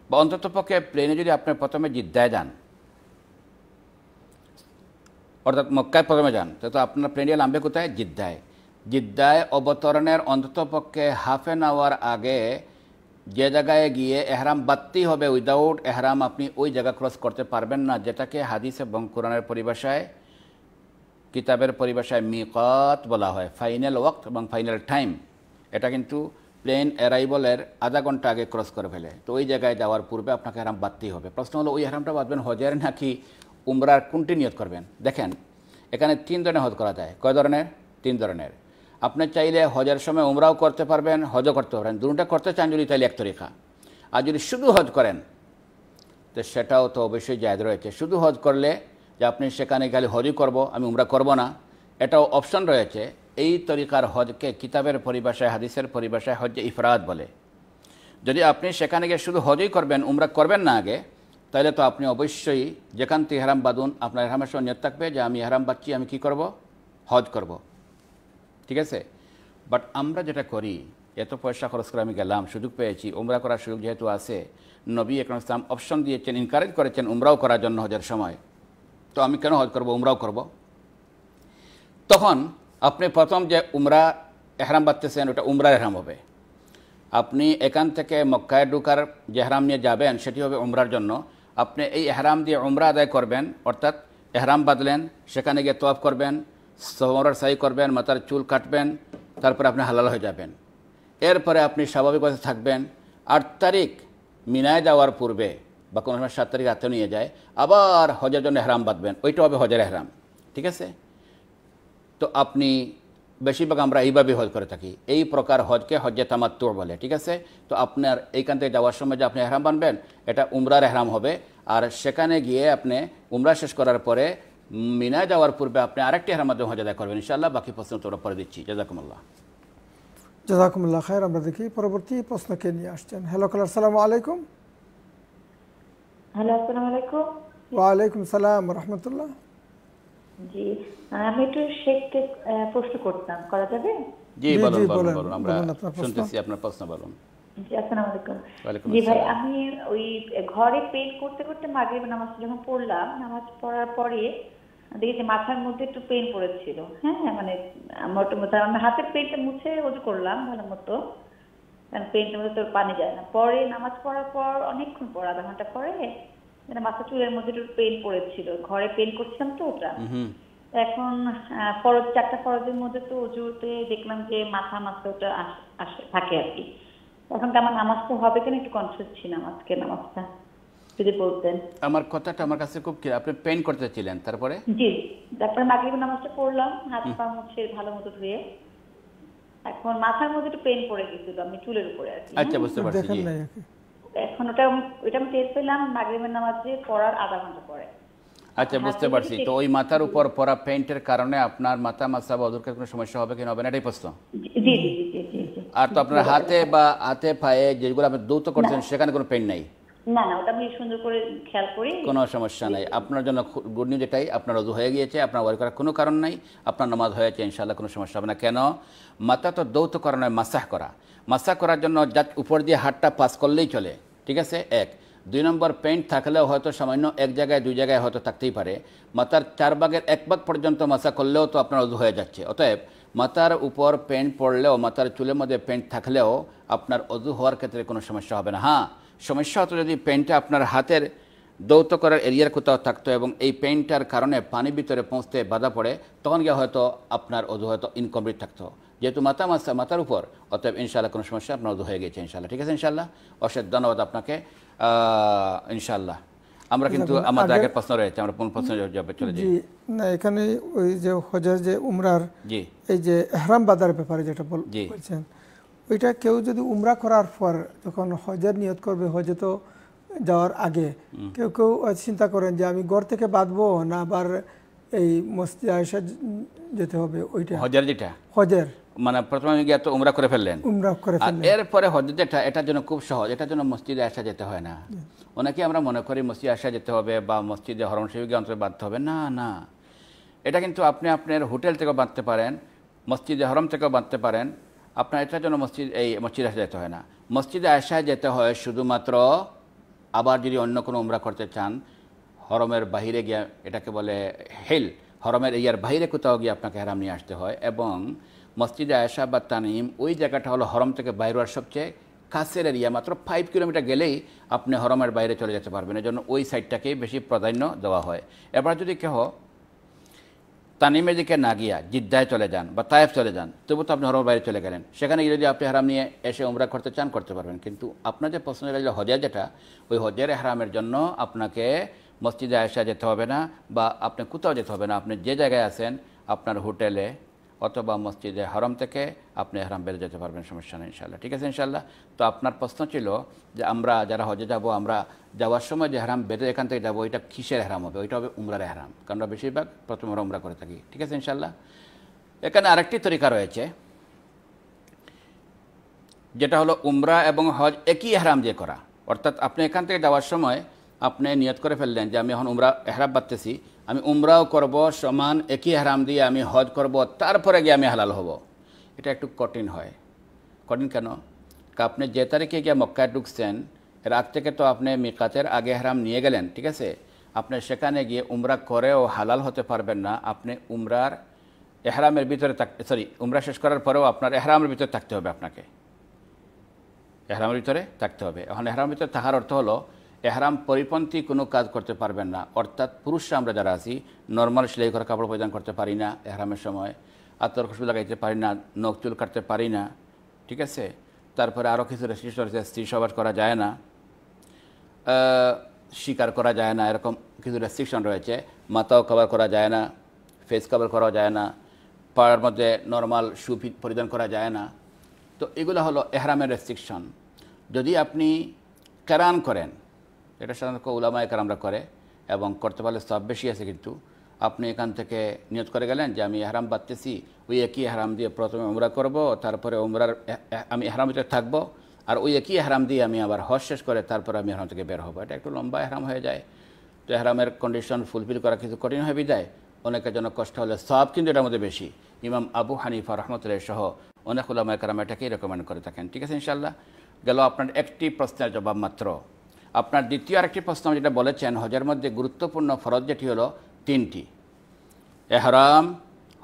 বা অন্ততপক্ষে প্লেনে যদি আপনি প্রথমে জিদ্দায় যান অর্থাৎ মক্কায় প্রথমে যান তো আপনার প্লেনে লাম্বে কোথায় জিদ্দায় জিদ্দায় অবতরণের অন্ততপক্ষে হাফ অ্যান আওয়ার আগে যে জায়গায় গিয়ে এহরাম বাত্তি হবে উইদাউট এহরাম আপনি ওই জায়গা ক্রস করতে পারবেন না যেটাকে হাদিস এবং কোরআনের পরিভাষায় কিতাবের পরিভাষায় মিকত বলা হয় ফাইনাল ওয়াক্ত এবং ফাইনাল টাইম এটা কিন্তু প্লেন অ্যারাইভালের আধা ঘন্টা আগে ক্রস করে ফেলে তো ওই জায়গায় যাওয়ার পূর্বে আপনাকে এহরাম বাদতেই হবে প্রশ্ন হলো ওই হারামটা বাঁধবেন হজের নাকি উমরার কোনটি নিয়ত করবেন দেখেন এখানে তিন ধরনের হজ করা যায় কয় ধরনের তিন ধরনের আপনি চাইলে হজের সময় উমরাও করতে পারবেন হজও করতে পারবেন দুটা করতে চান যদি তাহলে এক তরিকা আর যদি শুধু হজ করেন তো সেটাও তো অবশ্যই জায়দ রয়েছে শুধু হজ করলে যে আপনি সেখানে গেলে হজই করব আমি উমরা করব না এটাও অপশন রয়েছে এই তরিকার হজকে কিতাবের পরিভাষায় হাদিসের পরিভাষায় হজে ইফরাত বলে যদি আপনি সেখানে গিয়ে শুধু হজই করবেন উমরা করবেন না আগে তাহলে তো আপনি অবশ্যই যেখান থেকে হেরাম বাঁধুন আপনার হেরামের সঙ্গে থাকবে যে আমি হেরাম বাচ্চি আমি কি করব হজ করব। ঠিক আছে বাট আমরা যেটা করি এত পয়সা খরচ করে আমি গেলাম সুযোগ পেয়েছি উমরা করার সুযোগ যেহেতু আছে নবী একরম ইসলাম অপশন দিয়েছেন ইনকারেজ করেছেন উমরাও করার জন্য হজের সময় তো আমি কেন হজ করবো উমরাও করব তখন আপনি প্রথম যে উমরা এহরাম বাঁধতেছেন ওটা উমরার এহরাম হবে আপনি এখান থেকে মক্কায় ডুকার যে এহরাম নিয়ে যাবেন সেটি হবে উমরার জন্য আপনি এই এহরাম দিয়ে উমরা আদায় করবেন অর্থাৎ এহরাম বাঁধলেন সেখানে গিয়ে তোয়াফ করবেন সমরার সাই করবেন মাথার চুল কাটবেন তারপরে আপনি হালাল হয়ে যাবেন এরপরে আপনি স্বাভাবিকভাবে থাকবেন আট তারিখ মিনায় যাওয়ার পূর্বে বা কোনো সময় সাত তারিখ রাতে নিয়ে যায় আবার হজের জন্য হেরাম বাঁধবেন ওইটা হবে হজের হেরাম ঠিক আছে তো আপনি বেশিরভাগ আমরা এইভাবে হজ করে থাকি এই প্রকার হজকে হজে তামাত্তুর বলে ঠিক আছে তো আপনার এইখান থেকে যাওয়ার সময় যে আপনি হেরাম বানবেন এটা উমরার হেরাম হবে আর সেখানে গিয়ে আপনি উমরা শেষ করার পরে মিনায় যাওয়ার পূর্বে আপনি আরেকটি হারের মাধ্যমে হজ আদায় করবেন ইনশাল্লাহ বাকি প্রশ্ন তোরা পরে দিচ্ছি জাজাকুমুল্লাহ জাজাকুমুল্লাহ খায়ের আমরা দেখি পরবর্তী প্রশ্ন কে নিয়ে আসছেন হ্যালো কালার সালাম আলাইকুম হ্যালো আসসালামু আলাইকুম ওয়া আলাইকুম সালাম রাহমাতুল্লাহ জি আমি একটু শেখকে প্রশ্ন করতাম করা যাবে জি বলুন বলুন আমরা শুনতেছি আপনার প্রশ্ন বলুন জি আসসালামু আলাইকুম জি ভাই আমি ওই ঘরে পেইন্ট করতে করতে মাগরিব নামাজ যখন পড়লাম নামাজ পড়ার পরে দেখেছি মাথার মধ্যে একটু পেন পড়েছিল হ্যাঁ মানে মোটামুটি মানে আমি হাতের পেনটা মুছে ওজু করলাম ভালো মানে মতো কারণ পেনটার মধ্যে তোর পানি যায় না পরে নামাজ পড়ার পর অনেকক্ষণ পর আধা ঘন্টা পরে মানে মাথা চুলের মধ্যে একটু পেন পড়েছিল ঘরে পেন করছিলাম তো ওটা এখন ফরজ চারটা ফরজের মধ্যে তো উজুতে দেখলাম যে মাথা মাথা ওটা আসে থাকে আর কি এখন তো আমার নামাজ তো হবে কেন একটু কনফিউজ ছিলাম আজকে নামাজটা যদি বলতেন আমার কথাটা আমার কাছে খুব কি আপনি পেন করতে ছিলেন তারপরে জি তারপরে মাগরিব নামাজটা পড়লাম হাত পা মুছে ভালো মতো ধুয়ে এখন মাথার মধ্যে একটু পেন পড়ে গেছিল আমি চুলের উপরে আছি আচ্ছা বুঝতে পারছি জি এখন ওটা ওটা আমি টেস্ট পেলাম মাগরিবের নামাজে পড়ার আধা ঘন্টা পরে আচ্ছা বুঝতে পারছি তো ওই মাথার উপর পড়া পেইন্টের কারণে আপনার মাথা মাথা বদরকার কোনো সমস্যা হবে কিনা হবে না এটাই প্রশ্ন জি জি জি আর তো আপনার হাতে বা হাতে পায়ে যেগুলো আপনি দ্রুত করছেন সেখানে কোনো পেইন্ট নাই না না ওটা আমি সুন্দর করে খেয়াল করি কোনো সমস্যা নাই আপনার জন্য গুড নিউজ এটাই আপনার রজু হয়ে গিয়েছে আপনার ওয়ারি করার কোনো কারণ নাই আপনার নামাজ হয়েছে ইনশাল্লাহ কোনো সমস্যা হবে না কেন মাথা তো দৌত করা নয় মাসাহ করা মাসাহ করার জন্য যা উপর দিয়ে হাতটা পাস করলেই চলে ঠিক আছে এক দুই নম্বর পেন্ট থাকলেও হয়তো সামান্য এক জায়গায় দুই জায়গায় হয়তো থাকতেই পারে মাথার চার ভাগের এক ভাগ পর্যন্ত মাসা করলেও তো আপনার অজু হয়ে যাচ্ছে অতএব মাথার উপর পেন্ট পড়লেও মাথার চুলের মধ্যে পেন্ট থাকলেও আপনার অজু হওয়ার ক্ষেত্রে কোনো সমস্যা হবে না হ্যাঁ সমস্যা হতো যদি পেনটা আপনার হাতের দৌত করার এরিয়ার কোথাও থাকতো এবং এই পেনটার কারণে পানি ভিতরে পৌঁছতে বাধা পড়ে তখন গিয়ে হয়তো আপনার অধু হয়তো ইনকমপ্লিট থাকতো যেহেতু মাতা মাসা মাতার উপর অতএব ইনশাল্লাহ কোনো সমস্যা আপনার অধু হয়ে গেছে ইনশাল্লাহ ঠিক আছে ইনশাল্লাহ অশেষ ধন্যবাদ আপনাকে ইনশাল্লাহ আমরা কিন্তু আমাদের আগের প্রশ্ন রয়েছে আমরা কোন প্রশ্ন জবাবে চলে যাই না এখানে ওই যে হজের যে উমরার জি এই যে এহরাম বাদার ব্যাপারে যেটা বলছেন জি ওইটা কেউ যদি উমরা করার পর যখন হজের নিয়ত করবে হজে তো যাওয়ার আগে কেউ কেউ চিন্তা করেন যে আমি ঘর থেকে বাঁধবো না আবার এই মসজিদ আয়সা যেতে হবে ওইটা হজের যেটা হজের মানে প্রথমে গিয়ে তো উমরা করে ফেললেন উমরা করে ফেললেন এরপরে হজে যেটা এটার জন্য খুব সহজ এটার জন্য মসজিদে আসা যেতে হয় না অনেকে আমরা মনে করি মসজিদে আসা যেতে হবে বা মসজিদে হরম শিবিকে অন্তর বাঁধতে হবে না না এটা কিন্তু আপনি আপনার হোটেল থেকেও বাঁধতে পারেন মসজিদে হরম থেকেও বাঁধতে পারেন আপনার এটার জন্য মসজিদ এই মসজিদ আসা যেতে হয় না মসজিদে আসা যেতে হয় শুধুমাত্র আবার যদি অন্য কোনো উমরা করতে চান হরমের বাহিরে গিয়ে এটাকে বলে হেল হরমের ইয়ার বাইরে কোথাও গিয়ে আপনাকে হেরাম নিয়ে আসতে হয় এবং মসজিদে আয়সা বা তানিম ওই জায়গাটা হলো হরম থেকে বাইর হওয়ার সবচেয়ে কাছের এরিয়া মাত্র ফাইভ কিলোমিটার গেলেই আপনি হরমের বাইরে চলে যেতে পারবেন এজন্য ওই সাইডটাকেই বেশি প্রাধান্য দেওয়া হয় এবার যদি কেহ তানিমে দিকে না গিয়া জিদ্দায় চলে যান বা তায়েফ চলে যান তবু তো আপনি হরমের বাইরে চলে গেলেন সেখানে যদি আপনি হারাম নিয়ে এসে উমরা করতে চান করতে পারবেন কিন্তু আপনার যে প্রশ্ন যে হজের যেটা ওই হজের হারামের জন্য আপনাকে মসজিদে আয়সা যেতে হবে না বা আপনি কোথাও যেতে হবে না আপনি যে জায়গায় আছেন আপনার হোটেলে অথবা মসজিদে হারাম থেকে আপনি হারাম বেড়ে যেতে পারবেন সমস্যা নেই ইনশাল্লাহ ঠিক আছে ইনশাল্লাহ তো আপনার প্রশ্ন ছিল যে আমরা যারা হজে যাব আমরা যাওয়ার সময় যে হারাম বেড়ে এখান থেকে যাবো ওইটা কিসের হারাম হবে ওইটা হবে উমরার হারাম কারণ আমরা বেশিরভাগ প্রথম আমরা উমরা করে থাকি ঠিক আছে ইনশাল্লাহ এখানে আরেকটি তরিকা রয়েছে যেটা হলো উমরা এবং হজ একই এহরাম দিয়ে করা অর্থাৎ আপনি এখান থেকে যাওয়ার সময় আপনি নিয়ত করে ফেললেন যে আমি এখন উমরা এহরাম বাঁধতেছি আমি উমরাও করব সমান একই হারাম দিয়ে আমি হজ করব তারপরে গিয়ে আমি হালাল হব এটা একটু কঠিন হয় কঠিন কেন আপনি যে তারিখে গিয়ে মক্কায় ঢুকছেন রাত থেকে তো আপনি মিকাতের আগে হারাম নিয়ে গেলেন ঠিক আছে আপনি সেখানে গিয়ে উমরা করেও হালাল হতে পারবেন না আপনি উমরার এহরামের ভিতরে থাক সরি উমরা শেষ করার পরেও আপনার এহরামের ভিতরে থাকতে হবে আপনাকে এহরামের ভিতরে থাকতে হবে এখন এহরামের ভিতরে থাকার অর্থ হলো এহরাম পরিপন্থী কোনো কাজ করতে পারবেন না অর্থাৎ পুরুষরা আমরা যারা আছি নর্মাল সেলাই করা কাপড় পরিধান করতে পারি না এহরামের সময় আতর খুশু লাগাইতে পারি না নখ চুল কাটতে পারি না ঠিক আছে তারপরে আরও কিছু রেস্ট্রিকশন রয়েছে স্ত্রী সবাস করা যায় না শিকার করা যায় না এরকম কিছু রেস্ট্রিকশন রয়েছে মাথাও কভার করা যায় না ফেস কভার করা যায় না পাড়ার মধ্যে নর্মাল শু পরিধান করা যায় না তো এগুলো হলো এহরামের রেস্ট্রিকশন যদি আপনি কেরান করেন এটা সাধারণত উলামা কারামরা করে এবং করতে পারলে সব বেশি আছে কিন্তু আপনি এখান থেকে নিয়োগ করে গেলেন যে আমি এহারাম বাঁধতেছি ওই একই হারাম দিয়ে প্রথমে উমরা করব তারপরে উমরার আমি ভিতরে থাকব আর ওই একই হারাম দিয়ে আমি আবার হজ শেষ করে তারপর আমি এহারাম থেকে বের হবো এটা একটু লম্বা হারাম হয়ে যায় তো হারামের কন্ডিশন ফুলফিল করা কিছু কঠিন হয়ে বিদায় অনেকের জন্য কষ্ট হলে সব কিন্তু এটার মধ্যে বেশি ইমাম আবু হানিফা রহমতুল্লাহ সহ অনেক উলামায় কারাম এটাকেই রেকমেন্ড করে থাকেন ঠিক আছে ইনশাল্লাহ গেল আপনার একটি প্রশ্নের জবাব মাত্র আপনার দ্বিতীয় আরেকটি প্রশ্ন যেটা বলেছেন হজের মধ্যে গুরুত্বপূর্ণ ফরজ যেটি হলো তিনটি এহরাম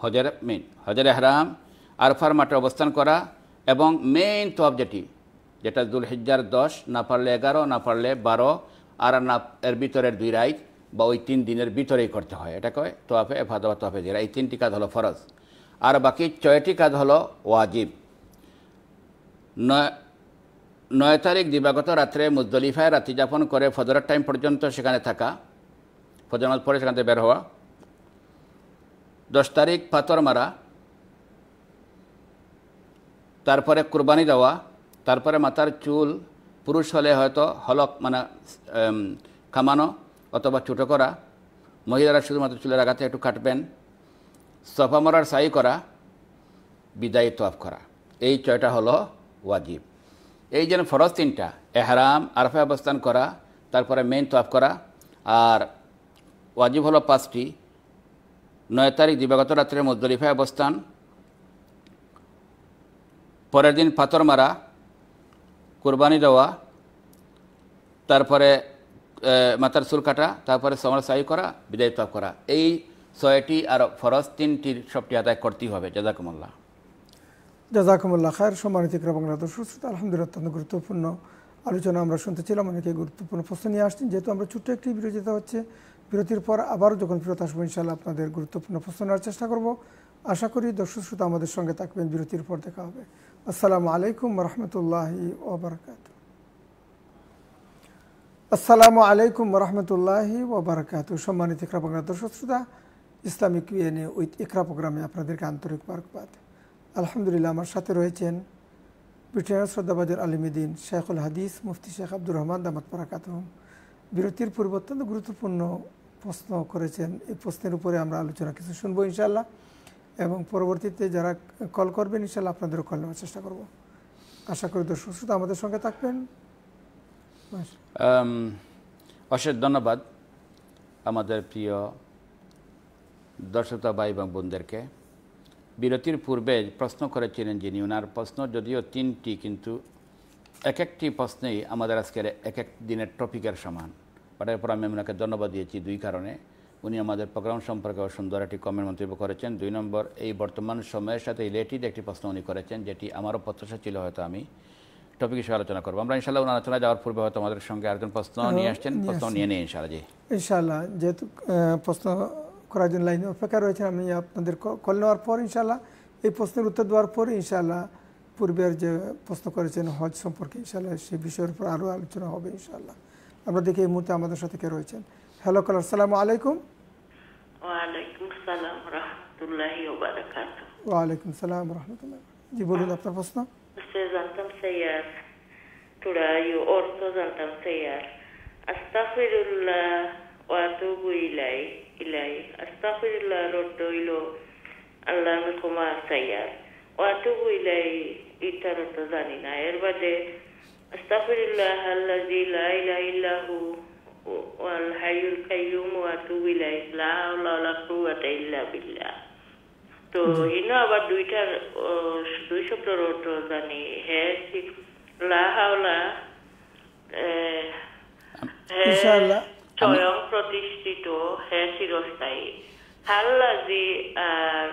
হজের মেন হজের এহরাম আরফার মাঠে অবস্থান করা এবং মেইন তব যেটি যেটা দুল হিজ্জার দশ না পারলে এগারো না পারলে বারো আর না এর ভিতরের দুই রাইত বা ওই তিন দিনের ভিতরেই করতে হয় এটা কয় তোয়াফে এফাদা বা তোয়াফে জিরা এই তিনটি কাজ হলো ফরজ আর বাকি ছয়টি কাজ হলো ওয়াজিব নয় নয় তারিখ দিবাগত রাত্রে মুজদলিফায় রাতি যাপন করে ফজরের টাইম পর্যন্ত সেখানে থাকা ফজরনামাজ পরে সেখান থেকে বের হওয়া দশ তারিখ পাথর মারা তারপরে কুরবানি দেওয়া তারপরে মাথার চুল পুরুষ হলে হয়তো হলক মানে খামানো অথবা ছুটো করা মহিলারা শুধুমাত্র চুলের আঘাতে একটু কাটবেন সফা মরার সাই করা বিদায়ী তফ করা এই ছয়টা হলো ওয়াজিব এই যেন ফরজ তিনটা এহরাম আরফে অবস্থান করা তারপরে মেন তফ করা আর ওয়াজিব হলো পাঁচটি নয় তারিখ দিবাগত রাত্রে মুজদলিফায় অবস্থান পরের দিন পাথর মারা কোরবানি দেওয়া তারপরে মাতার চুল কাটা তারপরে সাই করা বিদায় করা এই ছয়টি আর ফরজ তিনটির সবটি আদায় করতেই হবে জাজাকুমল্লাহ জাজাকুমুল্লাহ খায়ের সম্মানিত বাংলা দর্শক শ্রোতা আলহামদুলিল্লাহ অত্যন্ত গুরুত্বপূর্ণ আলোচনা আমরা শুনতেছিলাম অনেকে গুরুত্বপূর্ণ প্রশ্ন নিয়ে আসছেন যেহেতু আমরা ছোট্ট একটি বিরোধিতা হচ্ছে বিরতির পর আবারও যখন ফেরত আসবো ইনশাল্লাহ আপনাদের গুরুত্বপূর্ণ প্রশ্ন নেওয়ার চেষ্টা করব আশা করি দর্শক শ্রোতা আমাদের সঙ্গে থাকবেন বিরতির পর দেখা হবে আসসালামু আলাইকুম রহমতুল্লাহি ওবরাকাত আসসালামু আলাইকুম রহমতুল্লাহি ওবরাকাত সম্মানিত ক্রা বাংলা দর্শক শ্রোতা ইসলামিক ইউএনএ উইথ ইকরা প্রোগ্রামে আপনাদেরকে আন্তরিক মার্কবাদ আলহামদুলিল্লাহ আমার সাথে রয়েছেন ব্রিটেনের শ্রদ্ধাবাজার আলিমুদ্দিন শেখুল হাদিস মুফতি শেখ আব্দুর রহমান দামাত পারাকাতম বিরতির পূর্বে অত্যন্ত গুরুত্বপূর্ণ প্রশ্ন করেছেন এই প্রশ্নের উপরে আমরা আলোচনা কিছু শুনবো ইনশাল্লাহ এবং পরবর্তীতে যারা কল করবেন ইনশাল্লাহ আপনাদেরও কল নেওয়ার চেষ্টা করব আশা করি দর্শক শ্রোতা আমাদের সঙ্গে থাকবেন অশেষ ধন্যবাদ আমাদের প্রিয় দর্শকতা ভাই এবং বোনদেরকে বিরতির পূর্বে প্রশ্ন করেছিলেন যিনি ওনার প্রশ্ন যদিও তিনটি কিন্তু এক একটি প্রশ্নেই আমাদের আজকের এক এক দিনের টপিকের সমান পাঠের পর আমি ওনাকে ধন্যবাদ দিয়েছি দুই কারণে উনি আমাদের প্রোগ্রাম সম্পর্কে সুন্দর একটি কমেন্ট মন্তব্য করেছেন দুই নম্বর এই বর্তমান সময়ের সাথে রিলেটেড একটি প্রশ্ন উনি করেছেন যেটি আমারও প্রত্যাশা ছিল হয়তো আমি টপিক হিসেবে আলোচনা করবো আমরা ইনশাল্লাহ ওনার আলোচনা যাওয়ার পূর্বে হয়তো আমাদের সঙ্গে আরেকজন প্রশ্ন নিয়ে আসছেন প্রশ্ন নিয়ে নেই ইনশাল্লাহ যেহেতু প্রশ্ন করার জন্য লাইনে অপেক্ষা রয়েছেন আমি আপনাদের কল নেওয়ার পর ইনশাল্লাহ এই প্রশ্নের উত্তর দেওয়ার পর ইনশাল্লাহ পূর্বের যে প্রশ্ন করেছেন হজ সম্পর্কে ইনশাল্লাহ সেই বিষয়ের উপর আরও আলোচনা হবে ইনশাল্লাহ আমরা দেখি এই মুহূর্তে আমাদের সাথে কে রয়েছেন হ্যালো কলার সালাম আলাইকুম ওয়ালাইকুম সালাম রহমতুল্লাহ জি বলুন আপনার প্রশ্ন আচ্ছা, জানতাম অর্থ জানতাম আস্তাফিরুল্লাহ وأتوب إليه إليه أستغفر الله رد إلو الله আমি سيار চাইয়ার وأتوب إليه إتارة تزانينا إربادي أستغفر الله الذي لا إله إلا هو والحي القيوم وأتوب إليه لا حول ولا قوة إلا بالله তো ইনো আবার দুইটার দুই শব্দর অর্থ জানি হে লা হাওলা ইনশাআল্লাহ স্বয়ং প্রতিষ্ঠিত হে চিরস্থায়ী হাল্লাজি আর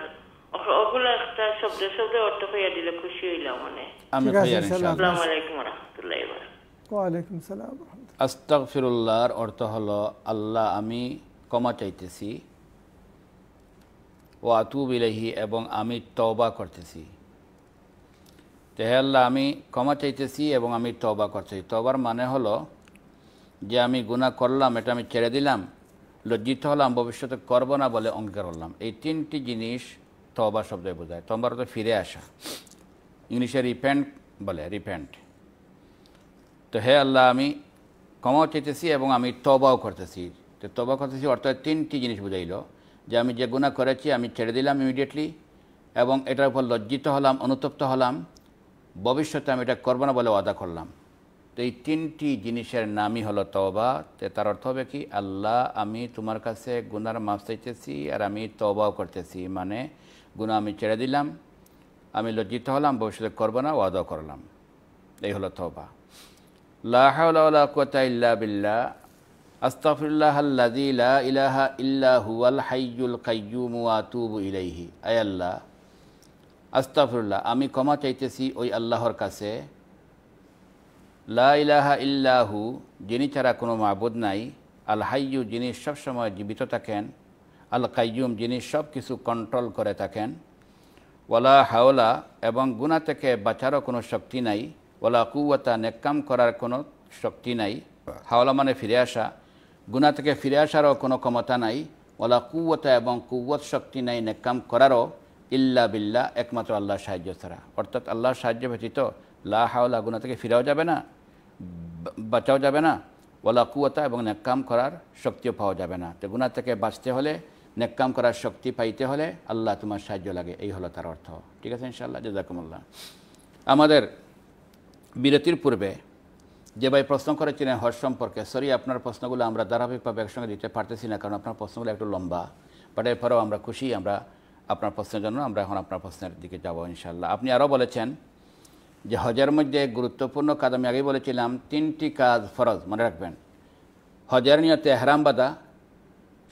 একটা শব্দ শব্দ অর্থ দিলে খুশি হইলাম আলাইকুম রহমতুল্লাহ অর্থ আল্লাহ আমি ক্ষমা চাইতেছি ও আতুব এবং আমি তবা করতেছি তেহে আল্লাহ আমি ক্ষমা চাইতেছি এবং আমি তবা করতেছি তবার মানে হলো যে আমি গুণা করলাম এটা আমি ছেড়ে দিলাম লজ্জিত হলাম ভবিষ্যতে করব না বলে অঙ্গীকার করলাম এই তিনটি জিনিস তবা শব্দে বোঝায় তোমার তো ফিরে আসা ইংলিশে রিপেন্ট বলে রিপেন্ট তো হে আল্লাহ আমি ক্ষমাও চেতেছি এবং আমি তবাও করতেছি তো তবা করতেছি অর্থাৎ তিনটি জিনিস বুঝাইল যে আমি যে গুণা করেছি আমি ছেড়ে দিলাম ইমিডিয়েটলি এবং এটার উপর লজ্জিত হলাম অনুতপ্ত হলাম ভবিষ্যতে আমি এটা করবো না বলে ওয়াদা করলাম তো এই তিনটি জিনিসের নামই হলো তে তার অর্থ হবে কি আল্লাহ আমি তোমার কাছে গুনার মাফ চাইতেছি আর আমি তবাও করতেছি মানে গুণা আমি ছেড়ে দিলাম আমি লজ্জিত হলাম ভবিষ্যতে করবো না ওয়াদা করলাম এই হলো তবা লাহাউলা বিল্লা আস্তাফুল্লাহ আল্লাদিলা ইলাহা ইল্লাহু আল হাইজুল কাইয়ুম আতুবু ইলাইহি আয় আল্লাহ আস্তাফুল্লাহ আমি ক্ষমা চাইতেছি ওই আল্লাহর কাছে লা ইলাহা ইল্লাহু যিনি ছাড়া কোনো মাবুদ নাই আল হাইয়ু যিনি সবসময় জীবিত থাকেন আল কাইয়ুম যিনি সব কিছু কন্ট্রোল করে থাকেন ওলা হাওলা এবং গুণা থেকে বাঁচারও কোনো শক্তি নাই ওলা কুয়াতা নেকাম করার কোনো শক্তি নাই হাওলা মানে ফিরে আসা গুণা থেকে ফিরে আসারও কোনো ক্ষমতা নাই ওলা কুয়তা এবং কুয়ত শক্তি নাই নেকাম করারও ইল্লা বিল্লা একমাত্র আল্লাহ সাহায্য ছাড়া অর্থাৎ আল্লাহ সাহায্য ব্যতীত লা হাওলা গুণা থেকে ফিরাও যাবে না বাঁচাও যাবে না ওলা কুয়াতা এবং ন্যাকাম করার শক্তিও পাওয়া যাবে না তো গুণা থেকে বাঁচতে হলে নেকাম করার শক্তি পাইতে হলে আল্লাহ তোমার সাহায্য লাগে এই হলো তার অর্থ ঠিক আছে ইনশাল্লাহ জাজাকুমুল্লাহ আমাদের বিরতির পূর্বে যে ভাই প্রশ্ন করেছিলেন হজ সম্পর্কে সরি আপনার প্রশ্নগুলো আমরা ধারাবাহিকভাবে একসঙ্গে দিতে পারতেছি না কারণ আপনার প্রশ্নগুলো একটু লম্বা বাট এরপরেও আমরা খুশি আমরা আপনার প্রশ্নের জন্য আমরা এখন আপনার প্রশ্নের দিকে যাবো ইনশাল্লাহ আপনি আরও বলেছেন যে হজের মধ্যে গুরুত্বপূর্ণ কাজ আমি আগেই বলেছিলাম তিনটি কাজ ফরজ মনে রাখবেন হজের নিয়তে হেরাম বাদা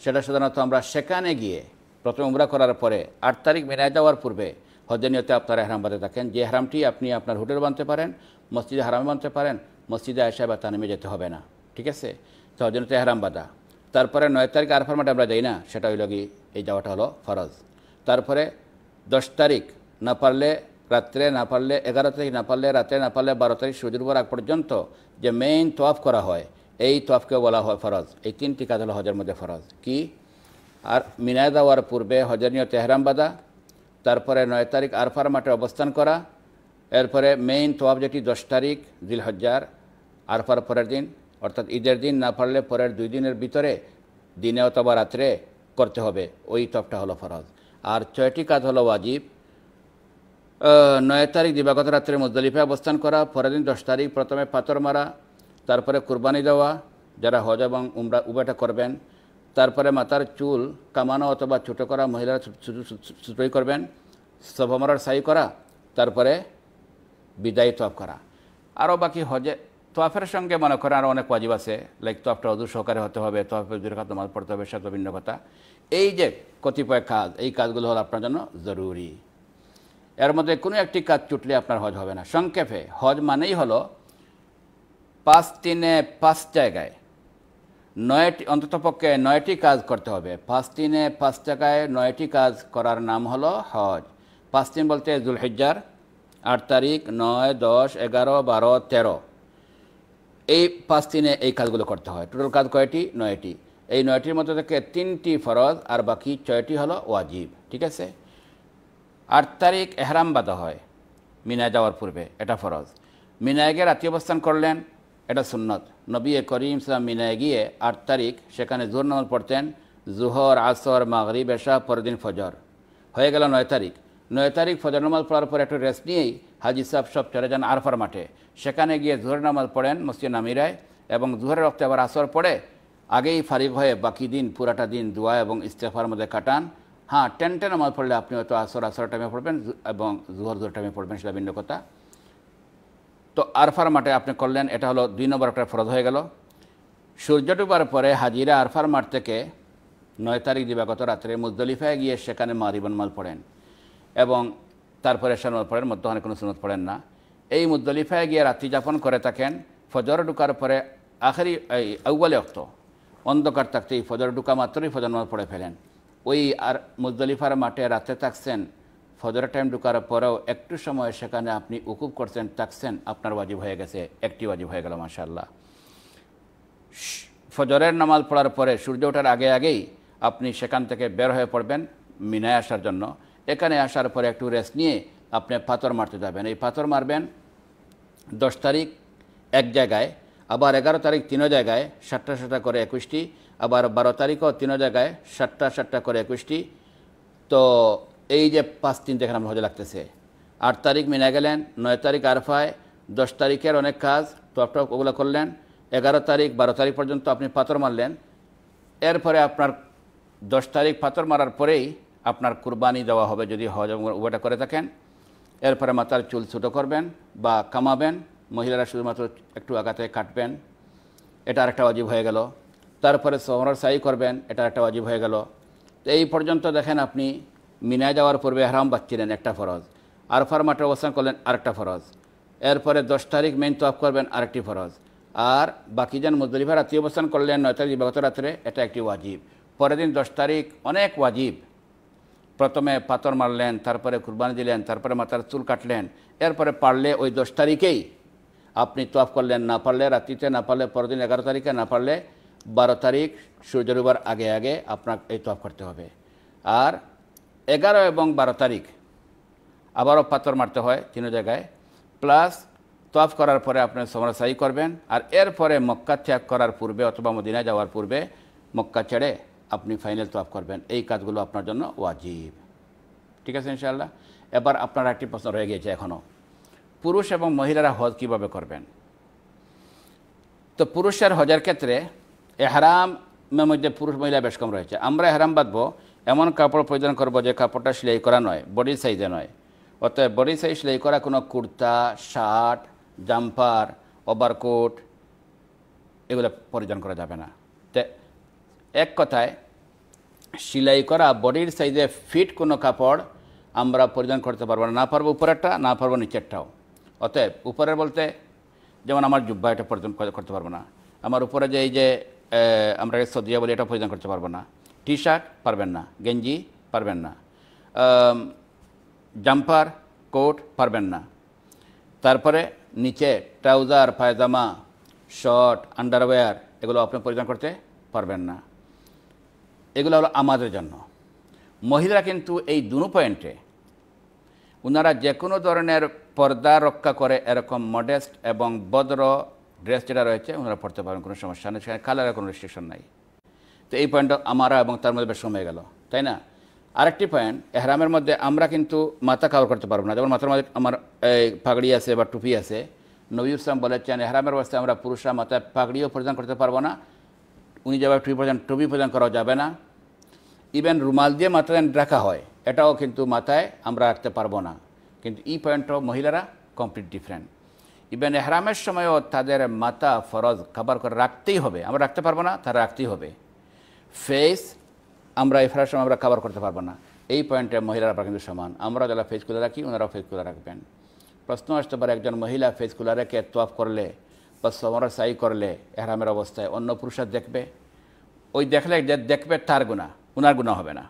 সেটা সাধারণত আমরা সেখানে গিয়ে প্রথমে উমরা করার পরে আট তারিখ মেনায় যাওয়ার পূর্বে হজের নিয়তে আপনারা হেরাম থাকেন যে হেরামটি আপনি আপনার হোটেল বানতে পারেন মসজিদে হারামে বানতে পারেন মসজিদে আয়সা বা তা নেমে যেতে হবে না ঠিক আছে তো হজের নিয়তে হেরাম তারপরে নয় তারিখ আরফার মাঠে আমরা যাই না সেটা ওই কি এই যাওয়াটা হলো ফরজ তারপরে দশ তারিখ না পারলে রাত্রে না পারলে এগারো তারিখ না পারলে রাত্রে না পারলে বারো তারিখ সূর্যের উপর আগ পর্যন্ত যে মেইন তোয়াফ করা হয় এই তোয়াফকে বলা হয় ফরজ এই তিনটি কাজ হলো হজের মধ্যে ফরজ কি আর মিনায় দেওয়ার পূর্বে হজনীয় তেহরাম বাদা তারপরে নয় তারিখ আরফার মাঠে অবস্থান করা এরপরে মেইন তোয়াফ যেটি দশ তারিখ দিল হজ্জার আরফার পরের দিন অর্থাৎ ঈদের দিন না পারলে পরের দুই দিনের ভিতরে দিনে অথবা রাত্রে করতে হবে ওই তপটা হলো ফরজ আর ছয়টি কাজ হলো ওয়াজিব নয় তারিখ দিবাগত রাত্রে মুজদালিফায় অবস্থান করা পরের দিন দশ তারিখ প্রথমে পাথর মারা তারপরে কুরবানি দেওয়া যারা হজ এবং উমরা উবাটা করবেন তারপরে মাথার চুল কামানো অথবা ছোটো করা মহিলারা ছুটোই করবেন সভমরার সাই করা তারপরে বিদায়ী তোয়াফ করা আরও বাকি হজে তোয়াফের সঙ্গে মনে করেন আরও অনেক ওয়াজিব আছে লাইক তোয়াফটা অদূর সহকারে হতে হবে তোয়াফের দীর্ঘাত নামাজ পড়তে হবে সেটা ভিন্ন কথা এই যে কতিপয় কাজ এই কাজগুলো হল আপনার জন্য জরুরি এর মধ্যে কোনো একটি কাজ চুটলে আপনার হজ হবে না সংক্ষেপে হজ মানেই হলো পাঁচ দিনে পাঁচ জায়গায় নয়টি অন্ততপক্ষে নয়টি কাজ করতে হবে পাঁচ দিনে পাঁচ জায়গায় নয়টি কাজ করার নাম হলো হজ পাঁচ দিন বলতে জুলহিজ্জার আট তারিখ নয় দশ এগারো বারো তেরো এই পাঁচ দিনে এই কাজগুলো করতে হয় টোটাল কাজ কয়টি নয়টি এই নয়টির মধ্যে থেকে তিনটি ফরজ আর বাকি ছয়টি হলো ওয়াজিব ঠিক আছে আট তারিখ এহরাম বাঁধা হয় মিনায় যাওয়ার পূর্বে এটা ফরজ মিনায় গিয়ে রাত্রি অবস্থান করলেন এটা সুন্নত নবী করিম ইসলাম মিনায় গিয়ে আট তারিখ সেখানে জোর নামাজ পড়তেন জুহর আসর মাগরি বেশা পরদিন ফজর হয়ে গেল নয় তারিখ নয় তারিখ ফজর নামাজ পড়ার পর একটু রেস্ট নিয়েই হাজি সাহেব সব চলে যান আরফার মাঠে সেখানে গিয়ে জোহর নামাজ পড়েন মসজিদ নামিরায় এবং জোহরের রক্তে আবার আসর পড়ে আগেই ফারিক হয়ে বাকি দিন পুরাটা দিন দোয়া এবং ইস্তেফার মধ্যে কাটান হ্যাঁ টেন আমার পড়লে আপনি হয়তো আসর আসর টাইমে পড়বেন এবং জোহর জোহর টাইমে পড়বেন সেটা ভিন্ন কথা তো আরফার মাঠে আপনি করলেন এটা হলো দুই নম্বর একটা ফরজ হয়ে গেল সূর্য ডুবার পরে হাজিরা আরফার মাঠ থেকে নয় তারিখ দিবাগত রাত্রে মুজদলিফায় গিয়ে সেখানে মারিবন মাল পড়েন এবং তারপরে সে সানমাল পড়েন মধ্যখানে কোনো সুনত পড়েন না এই মুজদলিফায় গিয়ে রাত্রি যাপন করে থাকেন ফজর ঢুকার পরে আখেরি এই আউ্বালে অক্ত অন্ধকার থাকতেই ফজর ঢুকা মাত্রই ফজর মাল পড়ে ফেলেন ওই আর মুজদলিফার মাঠে রাতে থাকছেন ফজর টাইম ঢুকার পরেও একটু সময় সেখানে আপনি উকুব করছেন থাকছেন আপনার ওয়াজিব হয়ে গেছে একটি ওয়াজিব হয়ে গেল মাসাল্লাহ ফজরের নামাজ পড়ার পরে সূর্য ওঠার আগে আগেই আপনি সেখান থেকে বের হয়ে পড়বেন মিনায় আসার জন্য এখানে আসার পরে একটু রেস্ট নিয়ে আপনি পাথর মারতে যাবেন এই পাথর মারবেন দশ তারিখ এক জায়গায় আবার এগারো তারিখ তিনও জায়গায় সাতটা সাতটা করে একুশটি আবার বারো তারিখও তিনও জায়গায় সাতটা সাতটা করে একুশটি তো এই যে পাঁচ তিন দেখেন আমার হজে লাগতেছে আট তারিখ মিনা গেলেন নয় তারিখ আরফায় দশ তারিখের অনেক কাজ টপ টপ ওগুলো করলেন এগারো তারিখ বারো তারিখ পর্যন্ত আপনি পাথর মারলেন এরপরে আপনার দশ তারিখ পাথর মারার পরেই আপনার কুরবানি দেওয়া হবে যদি হজ উভয়টা করে থাকেন এরপরে মাথার চুল ছোটো করবেন বা কামাবেন মহিলারা শুধুমাত্র একটু আগাতে কাটবেন এটা আরেকটা অজীব হয়ে গেল তারপরে সোহরার সাই করবেন এটা একটা অজীব হয়ে গেল এই পর্যন্ত দেখেন আপনি মিনায় যাওয়ার পূর্বে হারাম বাচ্ছিলেন একটা ফরজ আরফার মাঠে অবস্থান করলেন আরেকটা ফরজ এরপরে দশ তারিখ মেন তফ করবেন আরেকটি ফরজ আর বাকি যান মুজদলিফা রাত্রি অবস্থান করলেন নয় তারিখ বিগত রাত্রে এটা একটি ওয়াজিব পরের দিন দশ তারিখ অনেক ওয়াজিব প্রথমে পাথর মারলেন তারপরে কুরবানি দিলেন তারপরে মাথার চুল কাটলেন এরপরে পারলে ওই দশ তারিখেই আপনি তোয়াফ করলেন না পারলে রাত্রিতে না পারলে পরদিন এগারো তারিখে না পারলে বারো তারিখ সূর্য রবিবার আগে আগে আপনার এই তফ করতে হবে আর এগারো এবং বারো তারিখ আবারও পাথর মারতে হয় তিন জায়গায় প্লাস তফ করার পরে আপনি সমরাসাই করবেন আর এরপরে মক্কা ত্যাগ করার পূর্বে অথবা মদিনা যাওয়ার পূর্বে মক্কা ছেড়ে আপনি ফাইনাল তফ করবেন এই কাজগুলো আপনার জন্য ওয়াজিব ঠিক আছে ইনশাল্লাহ এবার আপনার একটি প্রশ্ন রয়ে গিয়েছে এখনও পুরুষ এবং মহিলারা হজ কিভাবে করবেন তো পুরুষের হজের ক্ষেত্রে এহারামের মধ্যে পুরুষ মহিলা বেশ কম রয়েছে আমরা এহারাম বাঁধব এমন কাপড় পরিধান করব যে কাপড়টা সেলাই করা নয় বডি সাইজে নয় অর্থাৎ বডি সাইজ সেলাই করা কোনো কুর্তা শার্ট জাম্পার ওভারকোট এগুলো পরিধান করা যাবে না তে এক কথায় সেলাই করা বডির সাইজে ফিট কোনো কাপড় আমরা পরিধান করতে পারবো না না পারবো উপরেরটা না পারবো নিচেরটাও অতএব উপরের বলতে যেমন আমার জুব্বা এটা পরিধান করতে পারবো না আমার উপরে যে এই যে আমরা সদিয়া বলি এটা পরিধান করতে পারবো না টি শার্ট পারবেন না গেঞ্জি পারবেন না জাম্পার কোট পারবেন না তারপরে নিচে ট্রাউজার পায়জামা শর্ট আন্ডারওয়্যার এগুলো আপনি পরিধান করতে পারবেন না এগুলো হলো আমাদের জন্য মহিলারা কিন্তু এই দুনো পয়েন্টে ওনারা যে কোনো ধরনের পর্দা রক্ষা করে এরকম মডেস্ট এবং বদ্র ড্রেস যেটা রয়েছে ওনারা পড়তে পারেন কোনো সমস্যা নেই সেখানে কালারের কোনো রেস্ট্রিকশন নাই তো এই পয়েন্টটা আমারা এবং তার মধ্যে বেশ সময় গেল তাই না আরেকটি পয়েন্ট এহরামের মধ্যে আমরা কিন্তু মাথা কাভার করতে পারবো না যেমন মাথার মধ্যে আমার এই পাগড়ি আছে বা টুপি আছে নবী ইসলাম বলেছেন এহরামের অবস্থায় আমরা পুরুষরা মাথায় পাগড়িও প্রদান করতে পারবো না উনি যাবে টুপি প্রদান টুপি প্রদান করা যাবে না ইভেন রুমাল দিয়ে মাথা যেন রাখা হয় এটাও কিন্তু মাথায় আমরা রাখতে পারবো না কিন্তু এই পয়েন্টটাও মহিলারা কমপ্লিট ডিফারেন্ট ইবেন এহরামের সময়ও তাদের মাথা ফরজ খাবার করে রাখতেই হবে আমরা রাখতে পারবো না তারা রাখতেই হবে ফেস আমরা এফরার সময় আমরা খাবার করতে পারবো না এই পয়েন্টে মহিলারা কিন্তু সমান আমরা যারা ফেস খুলে রাখি ওনারাও ফেস খুলে রাখবেন প্রশ্ন আসতে পারে একজন মহিলা ফেস খুলে রেখে তোয়াফ করলে বা সমরা সাই করলে এহরামের অবস্থায় অন্য পুরুষরা দেখবে ওই দেখলে যে দেখবে তার গুণা ওনার গুণা হবে না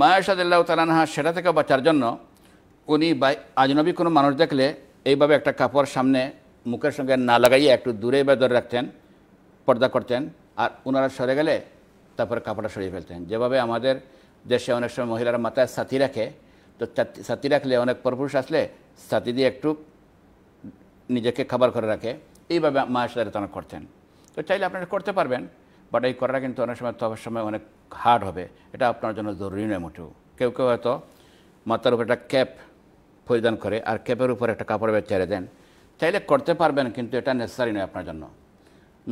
মায়াসাদ তালানহা সেটা থেকে বাঁচার জন্য উনি বা আজনবী কোনো মানুষ দেখলে এইভাবে একটা কাপড় সামনে মুখের সঙ্গে না লাগাইয়ে একটু দূরে বা ধরে রাখতেন পর্দা করতেন আর ওনারা সরে গেলে তারপরে কাপড়টা সরিয়ে ফেলতেন যেভাবে আমাদের দেশে অনেক সময় মহিলারা মাথায় সাথি রাখে তো সাথি রাখলে অনেক পরপুরুষ আসলে সাথি দিয়ে একটু নিজেকে খাবার করে রাখে এইভাবে মায়ের তারা করতেন তো চাইলে আপনারা করতে পারবেন বাট এই করাটা কিন্তু অনেক সময় তবের সময় অনেক হার্ড হবে এটা আপনার জন্য জরুরি নয় মোটেও কেউ কেউ হয়তো মাথার উপর একটা ক্যাপ পরিধান করে আর ক্যাপের উপর একটা কাপড় ছেড়ে দেন চাইলে করতে পারবেন কিন্তু এটা নেসেসারি নয় আপনার জন্য